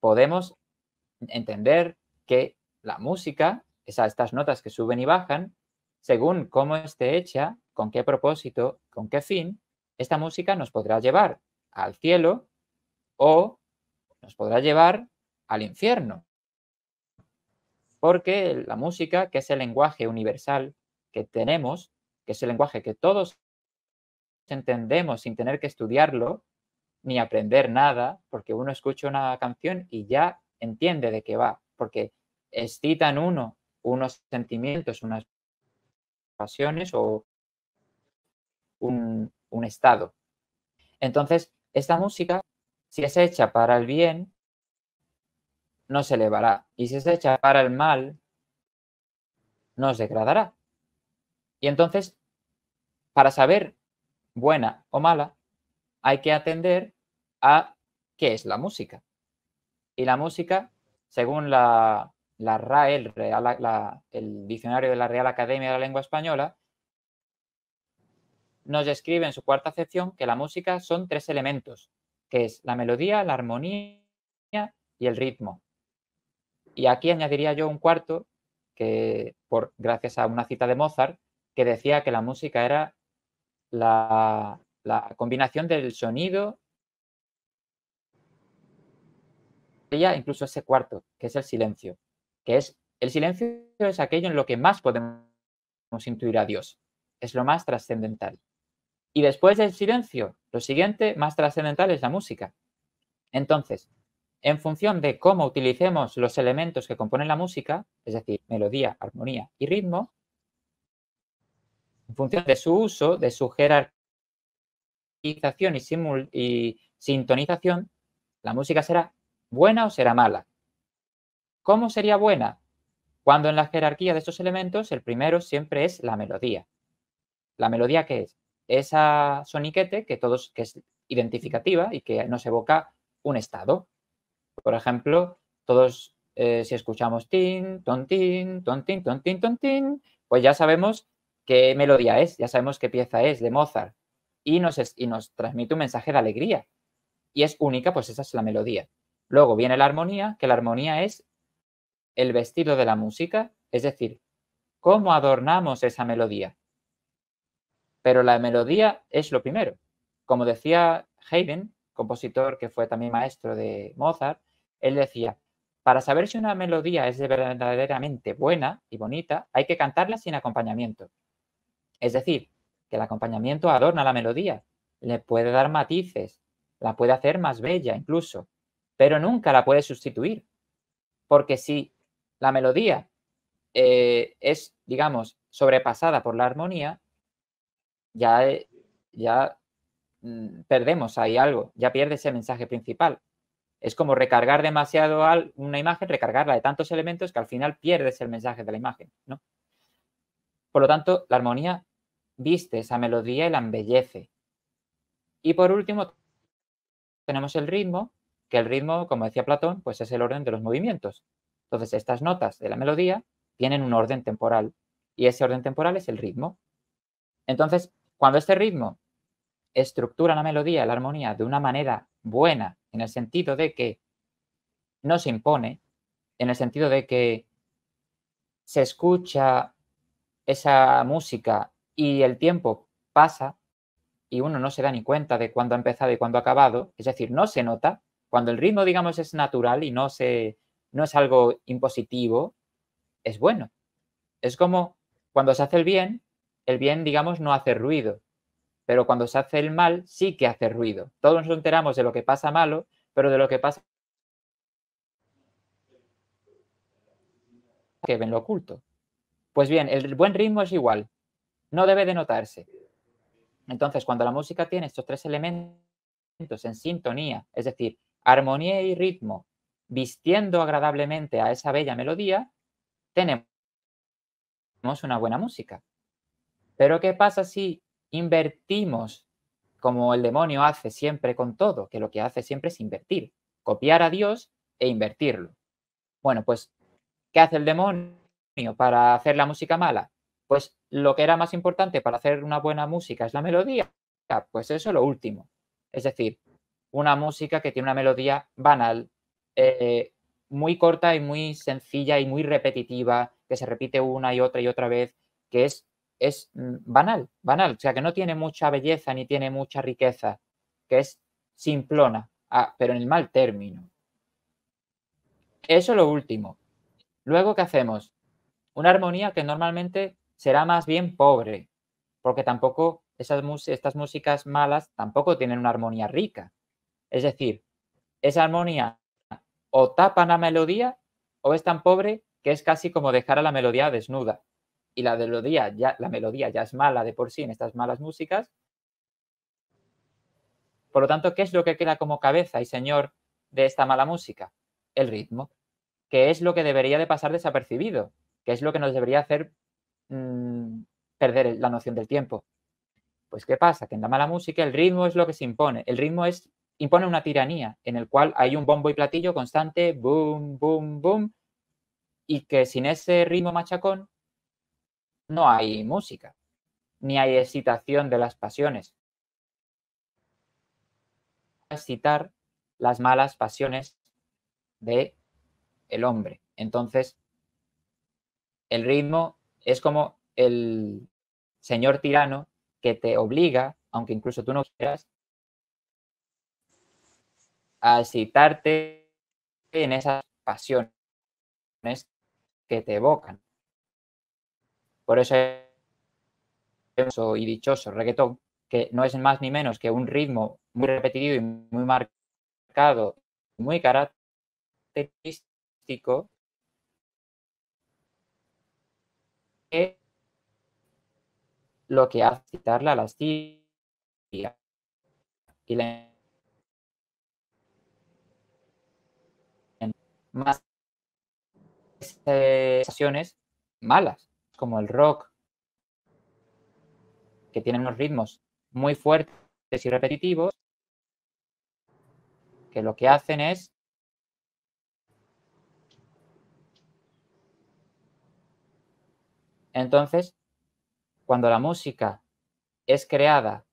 podemos entender que la música, esas, estas notas que suben y bajan, según cómo esté hecha, con qué propósito, con qué fin, esta música nos podrá llevar al cielo o nos podrá llevar al infierno porque la música, que es el lenguaje universal que tenemos, que es el lenguaje que todos entendemos sin tener que estudiarlo ni aprender nada, porque uno escucha una canción y ya entiende de qué va, porque excitan uno unos sentimientos, unas pasiones o un, un estado. Entonces, esta música, si es hecha para el bien, no se elevará, y si se echa para el mal, no se degradará. Y entonces, para saber buena o mala, hay que atender a qué es la música. Y la música, según la, la el, Real, el diccionario de la Real Academia de la Lengua Española, nos describe en su cuarta acepción que la música son tres elementos, que es la melodía, la armonía y el ritmo. Y aquí añadiría yo un cuarto, que por, gracias a una cita de Mozart, que decía que la música era la, combinación del sonido incluso ese cuarto, que es el silencio, que es el silencio es aquello en lo que más podemos intuir a Dios, es lo más trascendental. Y después del silencio, lo siguiente más trascendental es la música. Entonces, en función de cómo utilicemos los elementos que componen la música, es decir, melodía, armonía y ritmo, en función de su uso, de su jerarquización y, sintonización, la música será buena o será mala. ¿Cómo sería buena? Cuando en la jerarquía de estos elementos el primero siempre es la melodía. ¿La melodía qué es? Esa soniquete que todos que es identificativa y que nos evoca un estado, por ejemplo, todos eh, si escuchamos tin, ton, ton, tin, tin, ton, tin, ton, tin, pues ya sabemos qué melodía es, ya sabemos qué pieza es de Mozart y nos, y nos transmite un mensaje de alegría. Y es única, pues esa es la melodía. Luego viene la armonía, que la armonía es el vestido de la música, es decir, cómo adornamos esa melodía. Pero la melodía es lo primero. Como decía Haydn, compositor que fue también maestro de Mozart, él decía, para saber si una melodía es verdaderamente buena y bonita, hay que cantarla sin acompañamiento. Es decir, que el acompañamiento adorna la melodía, le puede dar matices, la puede hacer más bella incluso, pero nunca la puede sustituir. Porque si la melodía eh, es, digamos, sobrepasada por la armonía, ya, eh, ya mm, perdemos ahí algo, ya pierde ese mensaje principal es como recargar demasiado una imagen, recargarla de tantos elementos que al final pierdes el mensaje de la imagen, ¿no? Por lo tanto, la armonía viste esa melodía y la embellece. Y por último, tenemos el ritmo, que el ritmo, como decía Platón, pues es el orden de los movimientos. Entonces, estas notas de la melodía tienen un orden temporal y ese orden temporal es el ritmo. Entonces, cuando este ritmo estructura la melodía, la armonía de una manera buena, en el sentido de que no se impone, en el sentido de que se escucha esa música y el tiempo pasa y uno no se da ni cuenta de cuándo ha empezado y cuándo ha acabado, es decir, no se nota, cuando el ritmo, digamos, es natural y no, se, no es algo impositivo, es bueno. Es como cuando se hace el bien, el bien, digamos, no hace ruido, pero cuando se hace el mal sí que hace ruido. Todos nos enteramos de lo que pasa malo, pero de lo que pasa que ven lo oculto. Pues bien, el buen ritmo es igual, no debe de notarse. Entonces, cuando la música tiene estos tres elementos en sintonía, es decir, armonía y ritmo, vistiendo agradablemente a esa bella melodía, tenemos una buena música. Pero ¿qué pasa si invertimos como el demonio hace siempre con todo, que lo que hace siempre es invertir, copiar a Dios e invertirlo. Bueno, pues, ¿qué hace el demonio para hacer la música mala? Pues lo que era más importante para hacer una buena música es la melodía. Pues eso es lo último. Es decir, una música que tiene una melodía banal, eh, muy corta y muy sencilla y muy repetitiva, que se repite una y otra y otra vez, que es es mm, banal, banal, o sea, que no tiene mucha belleza ni tiene mucha riqueza, que es simplona, ah, pero en el mal término. Eso es lo último. Luego, ¿qué hacemos? Una armonía que normalmente será más bien pobre, porque tampoco esas estas músicas malas tampoco tienen una armonía rica. Es decir, esa armonía o tapa la melodía o es tan pobre que es casi como dejar a la melodía desnuda y la melodía ya, la melodía ya es mala de por sí en estas malas músicas. Por lo tanto, ¿qué es lo que queda como cabeza y señor de esta mala música? El ritmo, que es lo que debería de pasar desapercibido, ¿Qué es lo que nos debería hacer mm, perder la noción del tiempo. Pues ¿qué pasa? Que en la mala música el ritmo es lo que se impone. El ritmo es impone una tiranía en el cual hay un bombo y platillo constante, boom, boom, boom, y que sin ese ritmo machacón no hay música, ni hay excitación de las pasiones. Excitar las malas pasiones de el hombre. Entonces, el ritmo es como el señor tirano que te obliga, aunque incluso tú no quieras, a excitarte en esas pasiones que te evocan. Por eso y dichoso reggaetón, que no es más ni menos que un ritmo muy repetido y muy marcado, muy característico, que lo que hace citar la lastimia y la más sensaciones malas como el rock, que tienen unos ritmos muy fuertes y repetitivos, que lo que hacen es Entonces, cuando la música es creada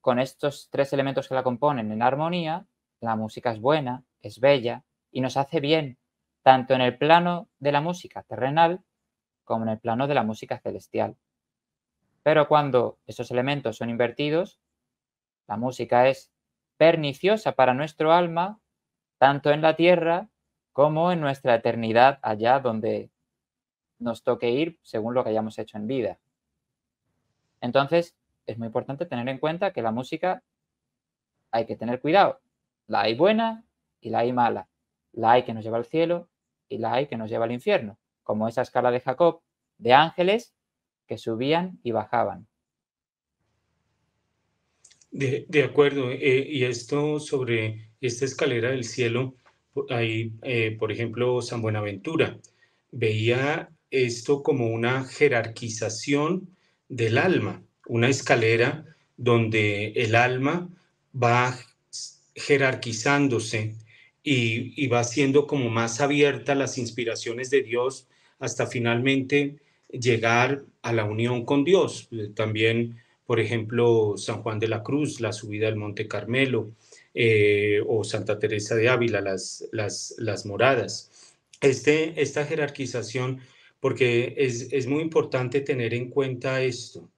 con estos tres elementos que la componen en armonía, la música es buena, es bella y nos hace bien, tanto en el plano de la música terrenal como en el plano de la música celestial. Pero cuando esos elementos son invertidos, la música es perniciosa para nuestro alma, tanto en la tierra como en nuestra eternidad allá donde nos toque ir según lo que hayamos hecho en vida. Entonces, es muy importante tener en cuenta que la música hay que tener cuidado. La hay buena y la hay mala. La hay que nos lleva al cielo y la hay que nos lleva al infierno como esa escala de Jacob, de ángeles que subían y bajaban. De, acuerdo, eh, y esto sobre esta escalera del cielo, ahí, eh, por ejemplo, San Buenaventura veía esto como una jerarquización del alma, una escalera donde el alma va jerarquizándose y, va siendo como más abierta las inspiraciones de Dios hasta finalmente llegar a la unión con Dios. Eh, también, por ejemplo, San Juan de la Cruz, la subida al Monte Carmelo, eh, o Santa Teresa de Ávila, las, las, las moradas. Este, esta jerarquización, porque es, muy importante tener en cuenta esto.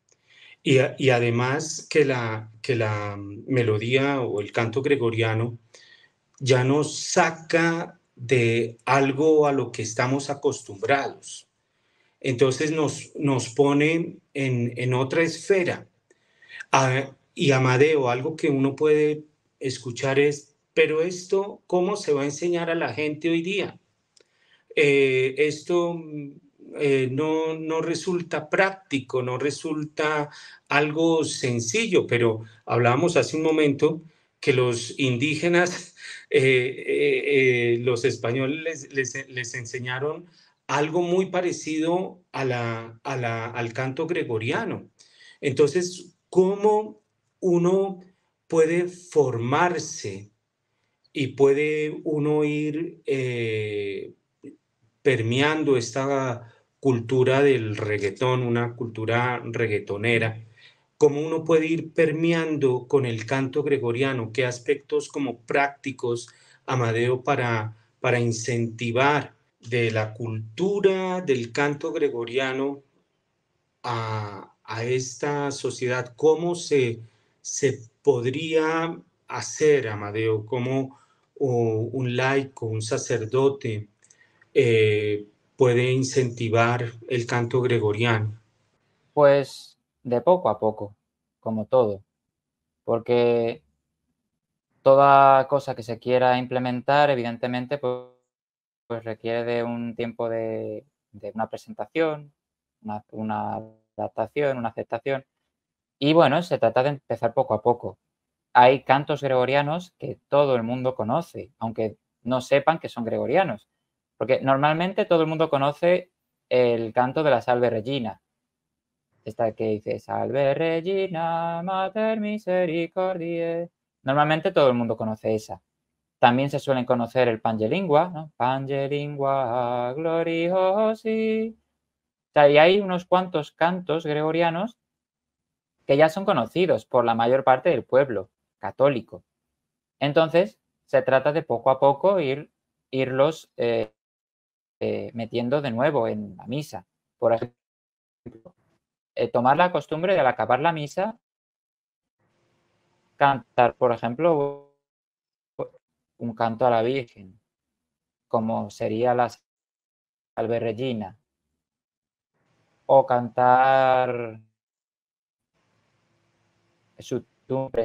Y, además que la, que la melodía o el canto gregoriano ya nos saca de algo a lo que estamos acostumbrados. Entonces nos, nos pone en, otra esfera. y Amadeo, algo que uno puede escuchar es, pero esto, ¿cómo se va a enseñar a la gente hoy día? Eh, esto eh, no, no resulta práctico, no resulta algo sencillo, pero hablábamos hace un momento que los indígenas, eh, eh, eh, los españoles les, enseñaron algo muy parecido al canto gregoriano. Entonces, ¿cómo uno puede formarse y puede uno ir permeando esta cultura del reggaetón, una cultura reggaetonera, cómo uno puede ir permeando con el canto gregoriano, qué aspectos como prácticos, Amadeo, para, para incentivar de la cultura del canto gregoriano a, a esta sociedad, cómo se, se podría hacer, Amadeo, cómo un laico, un sacerdote eh, puede incentivar el canto gregoriano. Pues de poco a poco, como todo, porque toda cosa que se quiera implementar, evidentemente, pues, pues requiere de un tiempo de, una presentación, una adaptación, una aceptación. Y bueno, se trata de empezar poco a poco. Hay cantos gregorianos que todo el mundo conoce, aunque no sepan que son gregorianos. Porque normalmente todo el mundo conoce el canto de la Salve Regina, esta que dice, salve Regina, Mater Misericordiae. Normalmente todo el mundo conoce esa. También se suelen conocer el Pangelingua, ¿no? Pangelingua gloriosi. O sea, y hay unos cuantos cantos gregorianos que ya son conocidos por la mayor parte del pueblo católico. Entonces, se trata de poco a poco ir, irlos eh, eh, metiendo de nuevo en la misa. Por ejemplo, eh, tomar la costumbre de al acabar la misa cantar, por ejemplo, un canto a la Virgen, como sería la Salve o cantar su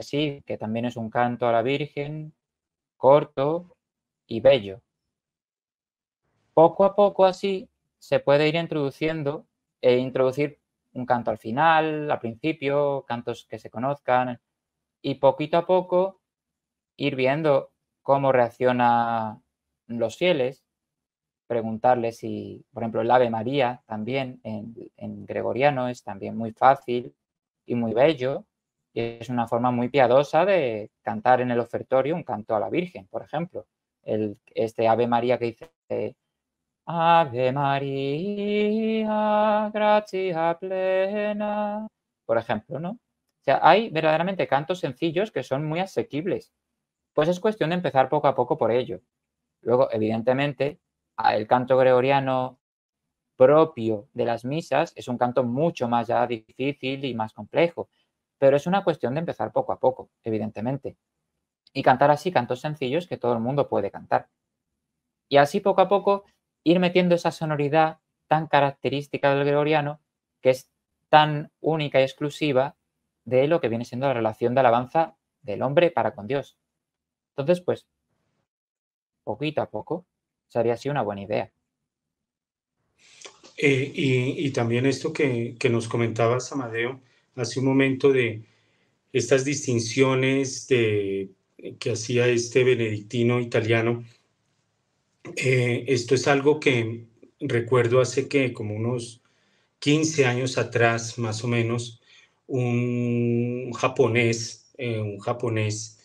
sí, que también es un canto a la Virgen, corto y bello. Poco a poco así se puede ir introduciendo e introducir un canto al final, al principio, cantos que se conozcan y poquito a poco ir viendo cómo reaccionan los fieles, preguntarles si, por ejemplo, el Ave María también en, gregoriano es también muy fácil y muy bello, y es una forma muy piadosa de cantar en el ofertorio un canto a la Virgen, por ejemplo. El, este Ave María que dice Ave María, gracia plena, por ejemplo, ¿no? O sea, hay verdaderamente cantos sencillos que son muy asequibles. Pues es cuestión de empezar poco a poco por ello. Luego, evidentemente, el canto gregoriano propio de las misas es un canto mucho más ya difícil y más complejo, pero es una cuestión de empezar poco a poco, evidentemente. Y cantar así cantos sencillos que todo el mundo puede cantar. Y así poco a poco ir metiendo esa sonoridad tan característica del gregoriano, que es tan única y exclusiva de lo que viene siendo la relación de alabanza del hombre para con Dios. Entonces, pues, poquito a poco, sería así una buena idea. Eh, y, también esto que, nos comentabas, Amadeo, hace un momento de estas distinciones de, que hacía este benedictino italiano eh, esto es algo que recuerdo hace que como unos 15 años atrás, más o menos, un japonés, eh, un japonés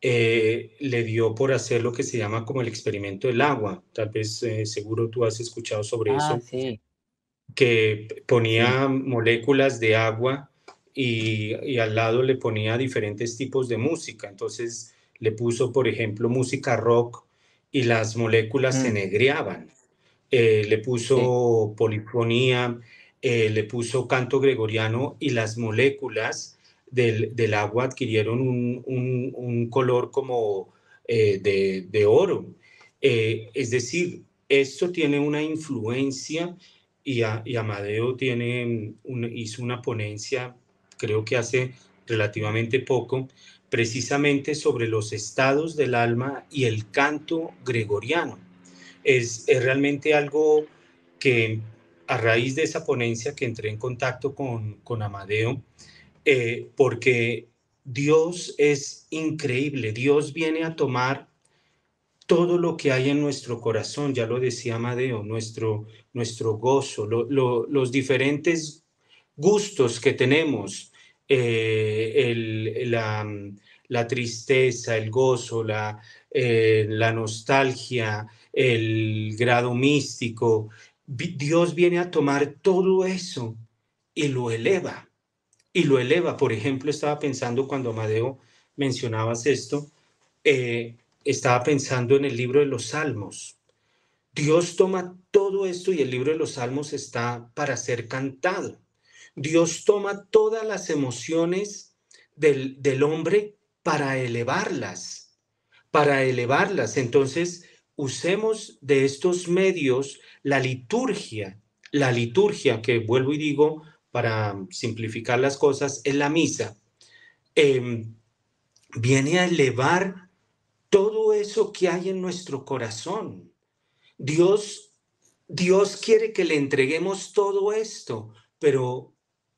eh, le dio por hacer lo que se llama como el experimento del agua. Tal vez seguro tú has escuchado sobre ah, eso. Que ponía moléculas de agua y, al lado le ponía diferentes tipos de música. Entonces le puso, por ejemplo, música rock y las moléculas se mm. negreaban, eh, le puso polifonía, eh, le puso canto gregoriano y las moléculas del, agua adquirieron un, color como eh, de, oro. es decir, esto tiene una influencia y, Amadeo tiene hizo una ponencia, creo que hace relativamente poco, precisamente sobre los estados del alma y el canto gregoriano. Es, realmente algo que a raíz de esa ponencia que entré en contacto con, Amadeo, eh, porque Dios es increíble, Dios viene a tomar todo lo que hay en nuestro corazón, ya lo decía Amadeo, nuestro, nuestro gozo, los diferentes gustos que tenemos, eh, la, tristeza, el gozo, la, eh, nostalgia, el grado místico. Dios viene a tomar todo eso y lo eleva. Y lo eleva. Por ejemplo, estaba pensando cuando Amadeo mencionabas esto, eh, estaba pensando en el libro de los Salmos. Dios toma todo esto y el libro de los Salmos está para ser cantado. Dios toma todas las emociones del, hombre para elevarlas, para elevarlas. Entonces, usemos de estos medios la liturgia, la liturgia que vuelvo y digo, para simplificar las cosas, es la misa. Em, viene a elevar todo eso que hay en nuestro corazón. Dios, Dios quiere que le entreguemos todo esto, pero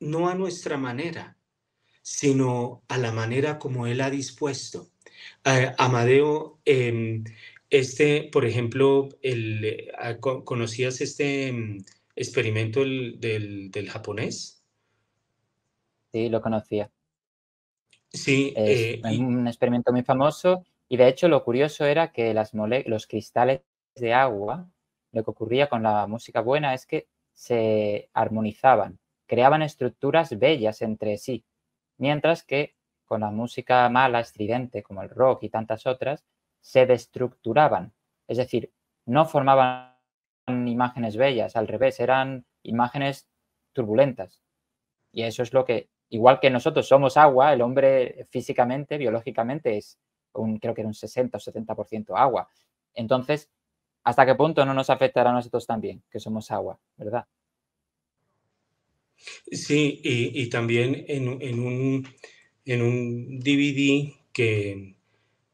no a nuestra manera, sino a la manera como Él ha dispuesto. Amadeo, em, este, por ejemplo, el, eh, ¿conocías este em, experimento del, japonés? Sí, lo conocía. Sí, es, eh, un experimento muy famoso y de hecho lo curioso era que las los cristales de agua, lo que ocurría con la música buena es que se armonizaban creaban estructuras bellas entre sí, mientras que con la música mala, estridente, como el rock y tantas otras, se destructuraban, es decir, no formaban imágenes bellas, al revés, eran imágenes turbulentas. Y eso es lo que, igual que nosotros somos agua, el hombre físicamente, biológicamente es un, creo que era un 60 o 70% agua. Entonces, ¿hasta qué punto no nos afectará a nosotros también, que somos agua, verdad? Sí, y, también en, un, en un DVD que,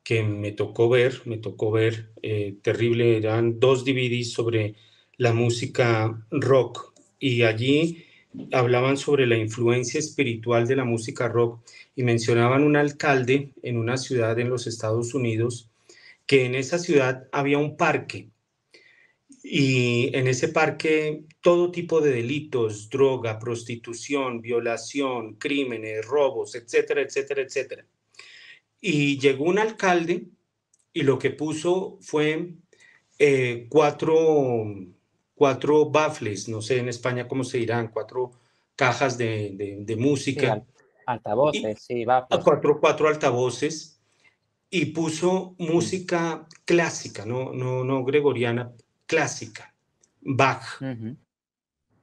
que me tocó ver, me tocó ver, eh, terrible, eran dos DVDs sobre la música rock y allí hablaban sobre la influencia espiritual de la música rock y mencionaban un alcalde en una ciudad en los Estados Unidos que en esa ciudad había un parque y en ese parque todo tipo de delitos, droga, prostitución, violación, crímenes, robos, etcétera, etcétera, etcétera. Y llegó un alcalde y lo que puso fue eh, cuatro, cuatro baffles, no sé en España cómo se dirán, cuatro cajas de, de, música. altavoces, sí, baffles Cuatro, cuatro altavoces y puso mm. música clásica, no, no, no gregoriana, clásica, Bach.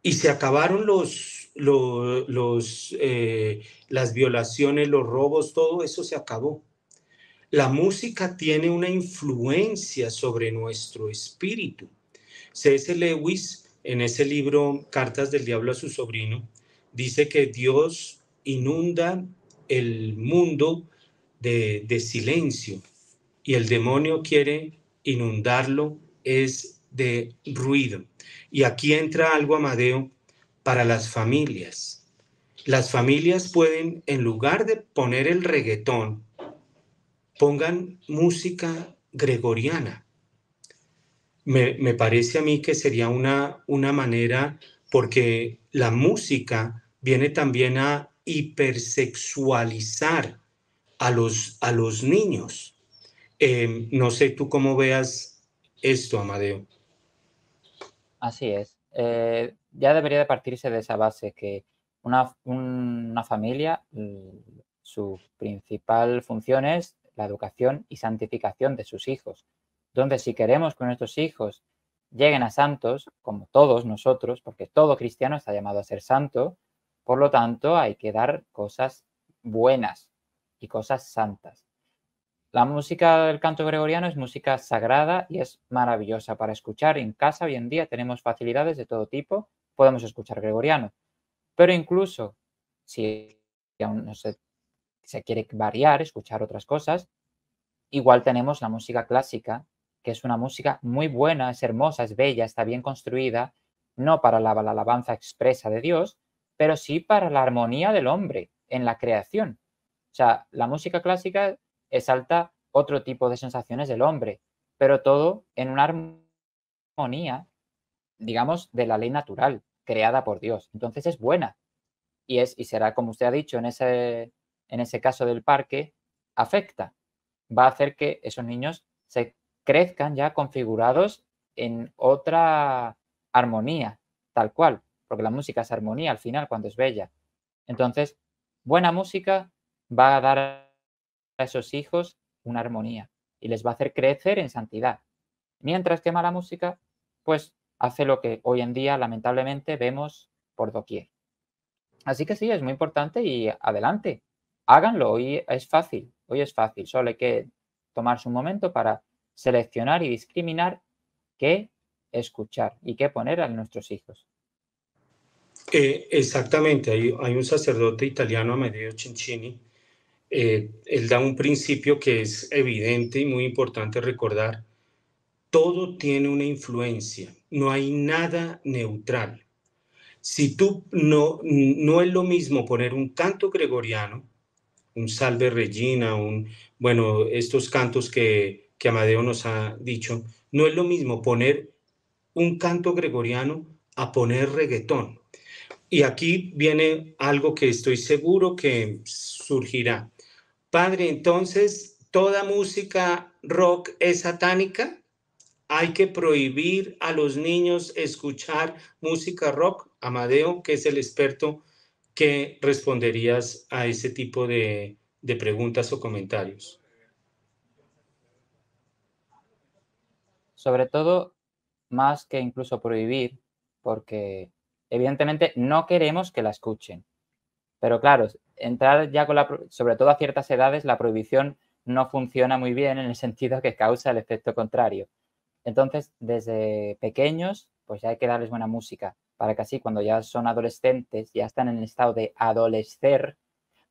Y se acabaron los, los, eh, las violaciones, los robos, todo eso se acabó. La música tiene una influencia sobre nuestro espíritu. C.S. Lewis, en ese libro Cartas del Diablo a su sobrino, dice que Dios inunda el mundo de, de silencio y el demonio quiere inundarlo es de ruido. Y aquí entra algo, Amadeo, para las familias. Las familias pueden, en lugar de poner el reggaetón, pongan música gregoriana. Me, parece a mí que sería una, una manera, porque la música viene también a hipersexualizar a los, a los niños. Eh, no sé tú cómo veas esto, Amadeo. Así es. Eh, ya debería de partirse de esa base que una, familia, su principal función es la educación y santificación de sus hijos. Donde si queremos que nuestros hijos lleguen a santos, como todos nosotros, porque todo cristiano está llamado a ser santo, por lo tanto, hay que dar cosas buenas y cosas santas. La música del canto gregoriano es música sagrada y es maravillosa para escuchar. En casa hoy en día tenemos facilidades de todo tipo, podemos escuchar gregoriano. Pero incluso si aún no se, se quiere variar, escuchar otras cosas, igual tenemos la música clásica, que es una música muy buena, es hermosa, es bella, está bien construida, no para la, la alabanza expresa de Dios, pero sí para la armonía del hombre en la creación. O sea, la música clásica exalta otro tipo de sensaciones del hombre, pero todo en una armonía, digamos, de la ley natural creada por Dios. Entonces es buena y es y será como usted ha dicho en ese en ese caso del parque afecta, va a hacer que esos niños se crezcan ya configurados en otra armonía, tal cual, porque la música es armonía al final cuando es bella. Entonces, buena música va a dar a esos hijos una armonía y les va a hacer crecer en santidad. Mientras que la música, pues hace lo que hoy en día lamentablemente vemos por doquier. Así que sí, es muy importante y adelante, háganlo, hoy es fácil, hoy es fácil, solo hay que tomarse un momento para seleccionar y discriminar qué escuchar y qué poner a nuestros hijos. Eh, exactamente, hay, un sacerdote italiano, Amedeo Cincini, eh, él da un principio que es evidente y muy importante recordar. Todo tiene una influencia, no hay nada neutral. Si tú no, no es lo mismo poner un canto gregoriano, un salve regina, un, bueno, estos cantos que, que Amadeo nos ha dicho, no es lo mismo poner un canto gregoriano a poner reggaetón. Y aquí viene algo que estoy seguro que surgirá. Padre, entonces, ¿toda música rock es satánica? ¿Hay que prohibir a los niños escuchar música rock? Amadeo, que es el experto, ¿qué responderías a ese tipo de, de preguntas o comentarios? Sobre todo, más que incluso prohibir, porque evidentemente no queremos que la escuchen. Pero claro, entrar ya con la, sobre todo a ciertas edades, la prohibición no funciona muy bien en el sentido que causa el efecto contrario. Entonces, desde pequeños, pues ya hay que darles buena música, para que así cuando ya son adolescentes, ya están en el estado de adolescer,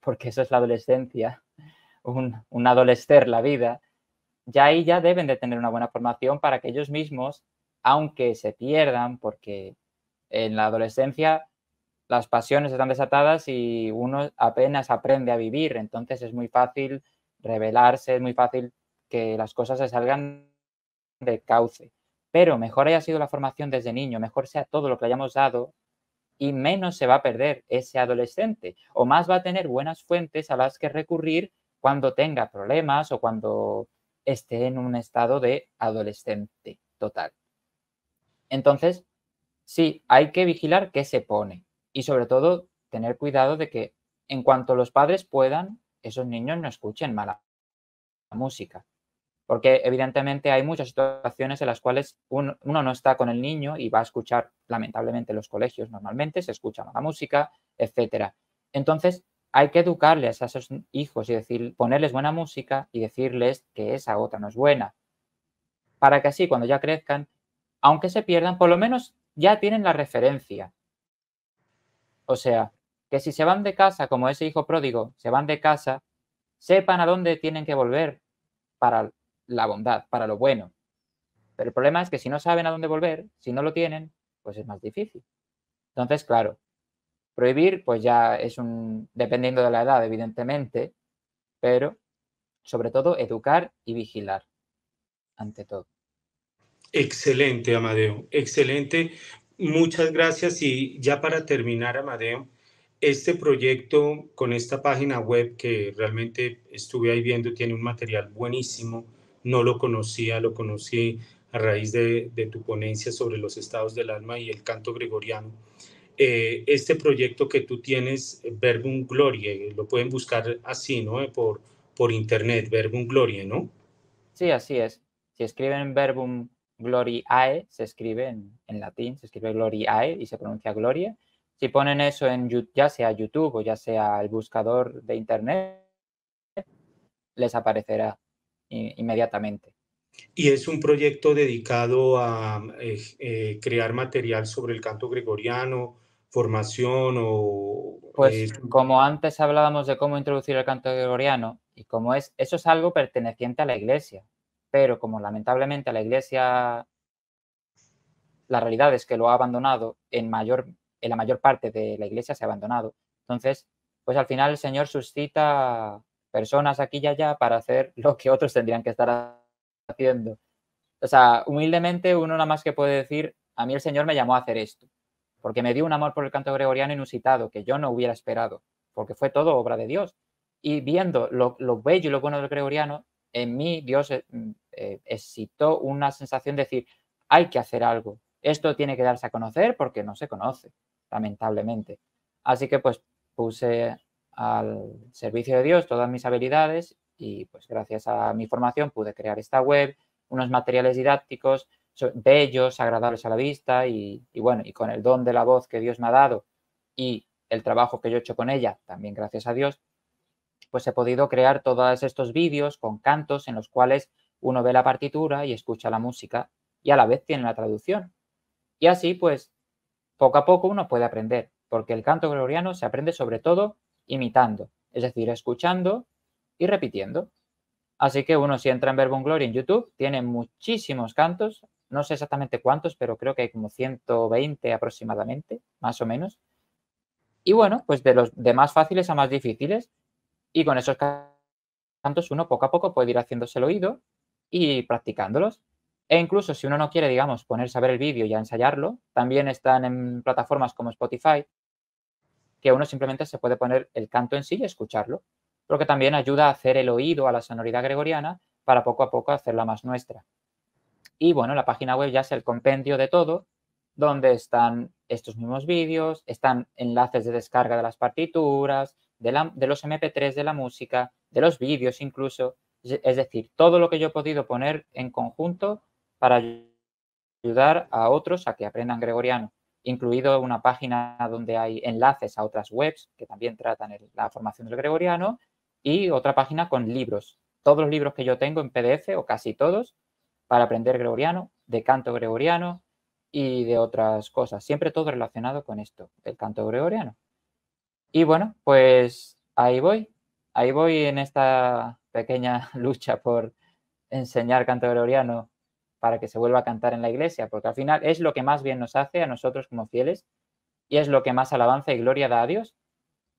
porque eso es la adolescencia, un, un adolescer la vida, ya ahí ya deben de tener una buena formación para que ellos mismos, aunque se pierdan, porque en la adolescencia las pasiones están desatadas y uno apenas aprende a vivir, entonces es muy fácil revelarse, es muy fácil que las cosas se salgan de cauce. Pero mejor haya sido la formación desde niño, mejor sea todo lo que hayamos dado y menos se va a perder ese adolescente o más va a tener buenas fuentes a las que recurrir cuando tenga problemas o cuando esté en un estado de adolescente total. Entonces, sí, hay que vigilar qué se pone y sobre todo tener cuidado de que en cuanto los padres puedan, esos niños no escuchen mala música. Porque evidentemente hay muchas situaciones en las cuales uno, no está con el niño y va a escuchar, lamentablemente los colegios normalmente se escucha mala música, etc. Entonces hay que educarles a esos hijos y decir, ponerles buena música y decirles que esa otra no es buena. Para que así cuando ya crezcan, aunque se pierdan, por lo menos ya tienen la referencia o sea, que si se van de casa, como ese hijo pródigo, se van de casa, sepan a dónde tienen que volver para la bondad, para lo bueno. Pero el problema es que si no saben a dónde volver, si no lo tienen, pues es más difícil. Entonces, claro, prohibir, pues ya es un, dependiendo de la edad, evidentemente, pero sobre todo educar y vigilar, ante todo. Excelente, Amadeo, excelente. Muchas gracias y ya para terminar, Amadeo, este proyecto con esta página web que realmente estuve ahí viendo tiene un material buenísimo, no lo conocía, lo conocí a raíz de, tu ponencia sobre los estados del alma y el canto gregoriano. Eh, este proyecto que tú tienes, Verbum Glorie, lo pueden buscar así, ¿no? Eh, por, por internet, Verbum Glorie, ¿no? Sí, así es. Si escriben Verbum Gloriae se escribe en, latín, se escribe Gloriae y se pronuncia Gloria. Si ponen eso en ya sea YouTube o ya sea el buscador de internet, les aparecerá inmediatamente. Y es un proyecto dedicado a eh, eh, crear material sobre el canto gregoriano, formación o... Pues como antes hablábamos de cómo introducir el canto gregoriano, y cómo es, eso es algo perteneciente a la iglesia, pero como lamentablemente la Iglesia, la realidad es que lo ha abandonado en mayor, la mayor parte de la Iglesia se ha abandonado. Entonces, pues al final el Señor suscita personas aquí y allá para hacer lo que otros tendrían que estar haciendo. O sea, humildemente uno nada más que puede decir, a mí el Señor me llamó a hacer esto, porque me dio un amor por el canto gregoriano inusitado que yo no hubiera esperado, porque fue todo obra de Dios. Y viendo lo bello y lo bueno del gregoriano, en mí Dios eh, mm, eh, excitó una sensación de decir, hay que hacer algo, esto tiene que darse a conocer porque no se conoce, lamentablemente. Así que pues puse al servicio de Dios todas mis habilidades y pues gracias a mi formación pude crear esta web, unos materiales didácticos bellos, agradables a la vista y bueno, y con el don de la voz que Dios me ha dado y el trabajo que yo he hecho con ella, también gracias a Dios, pues he podido crear todos estos vídeos con cantos en los cuales uno ve la partitura y escucha la música y a la vez tiene la traducción. Y así, pues, poco a poco uno puede aprender, porque el canto gloriano se aprende sobre todo imitando, es decir, escuchando y repitiendo. Así que uno, si entra en Verbum Glory en YouTube, tiene muchísimos cantos, no sé exactamente cuántos, pero creo que hay como 120 aproximadamente, más o menos. Y bueno, pues de los de más fáciles a más difíciles, y con esos cantos uno poco a poco puede ir haciéndose el oído y practicándolos. E incluso si uno no quiere, digamos, ponerse a ver el vídeo y a ensayarlo, también están en plataformas como Spotify, que uno simplemente se puede poner el canto en sí y escucharlo, porque también ayuda a hacer el oído a la sonoridad gregoriana para poco a poco hacerla más nuestra. Y bueno, la página web ya es el compendio de todo, donde están estos mismos vídeos, están enlaces de descarga de las partituras, de, los MP3, de la música, de los vídeos incluso, es decir, todo lo que yo he podido poner en conjunto para ayudar a otros a que aprendan gregoriano, incluido una página donde hay enlaces a otras webs que también tratan la formación del gregoriano y otra página con libros, todos los libros que yo tengo en PDF o casi todos para aprender gregoriano, de canto gregoriano y de otras cosas, siempre todo relacionado con esto, el canto gregoriano. Y bueno, pues ahí voy, ahí voy en esta pequeña lucha por enseñar canto gregoriano para que se vuelva a cantar en la iglesia, porque al final es lo que más bien nos hace a nosotros como fieles y es lo que más alabanza y gloria da a Dios.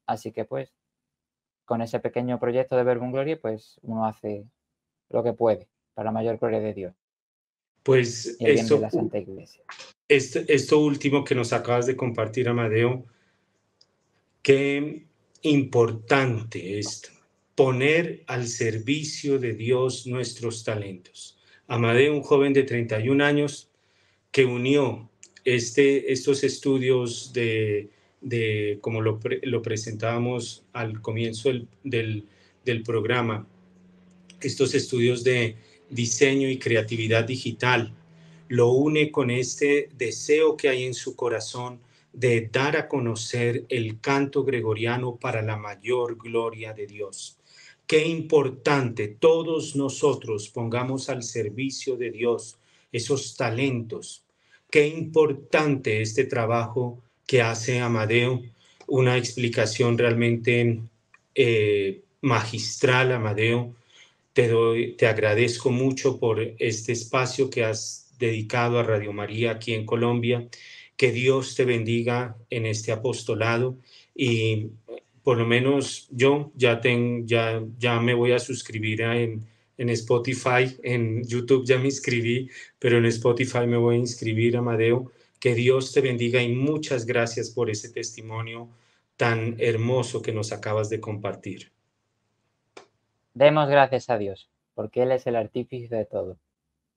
Así que pues con ese pequeño proyecto de Verbum Gloria, pues uno hace lo que puede para la mayor gloria de Dios. Pues la Santa Iglesia. esto último que nos acabas de compartir, Amadeo, Qué importante es poner al servicio de Dios nuestros talentos. Amadeo, un joven de 31 años que unió este, estos estudios de, como lo, lo, presentábamos al comienzo del, del programa, estos estudios de diseño y creatividad digital, lo une con este deseo que hay en su corazón de dar a conocer el canto gregoriano para la mayor gloria de Dios. Qué importante todos nosotros pongamos al servicio de Dios esos talentos. Qué importante este trabajo que hace Amadeo, una explicación realmente eh, magistral, Amadeo. Te, te agradezco mucho por este espacio que has dedicado a Radio María aquí en Colombia que Dios te bendiga en este apostolado y por lo menos yo ya, ya, ya me voy a suscribir en, en Spotify, en YouTube ya me inscribí, pero en Spotify me voy a inscribir, Amadeo. Que Dios te bendiga y muchas gracias por ese testimonio tan hermoso que nos acabas de compartir. Demos gracias a Dios, porque Él es el artífice de todo.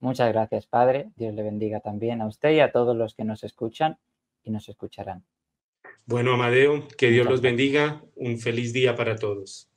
Muchas gracias, Padre. Dios le bendiga también a usted y a todos los que nos escuchan y nos escucharán. Bueno, Amadeo, que Dios los bendiga. Un feliz día para todos.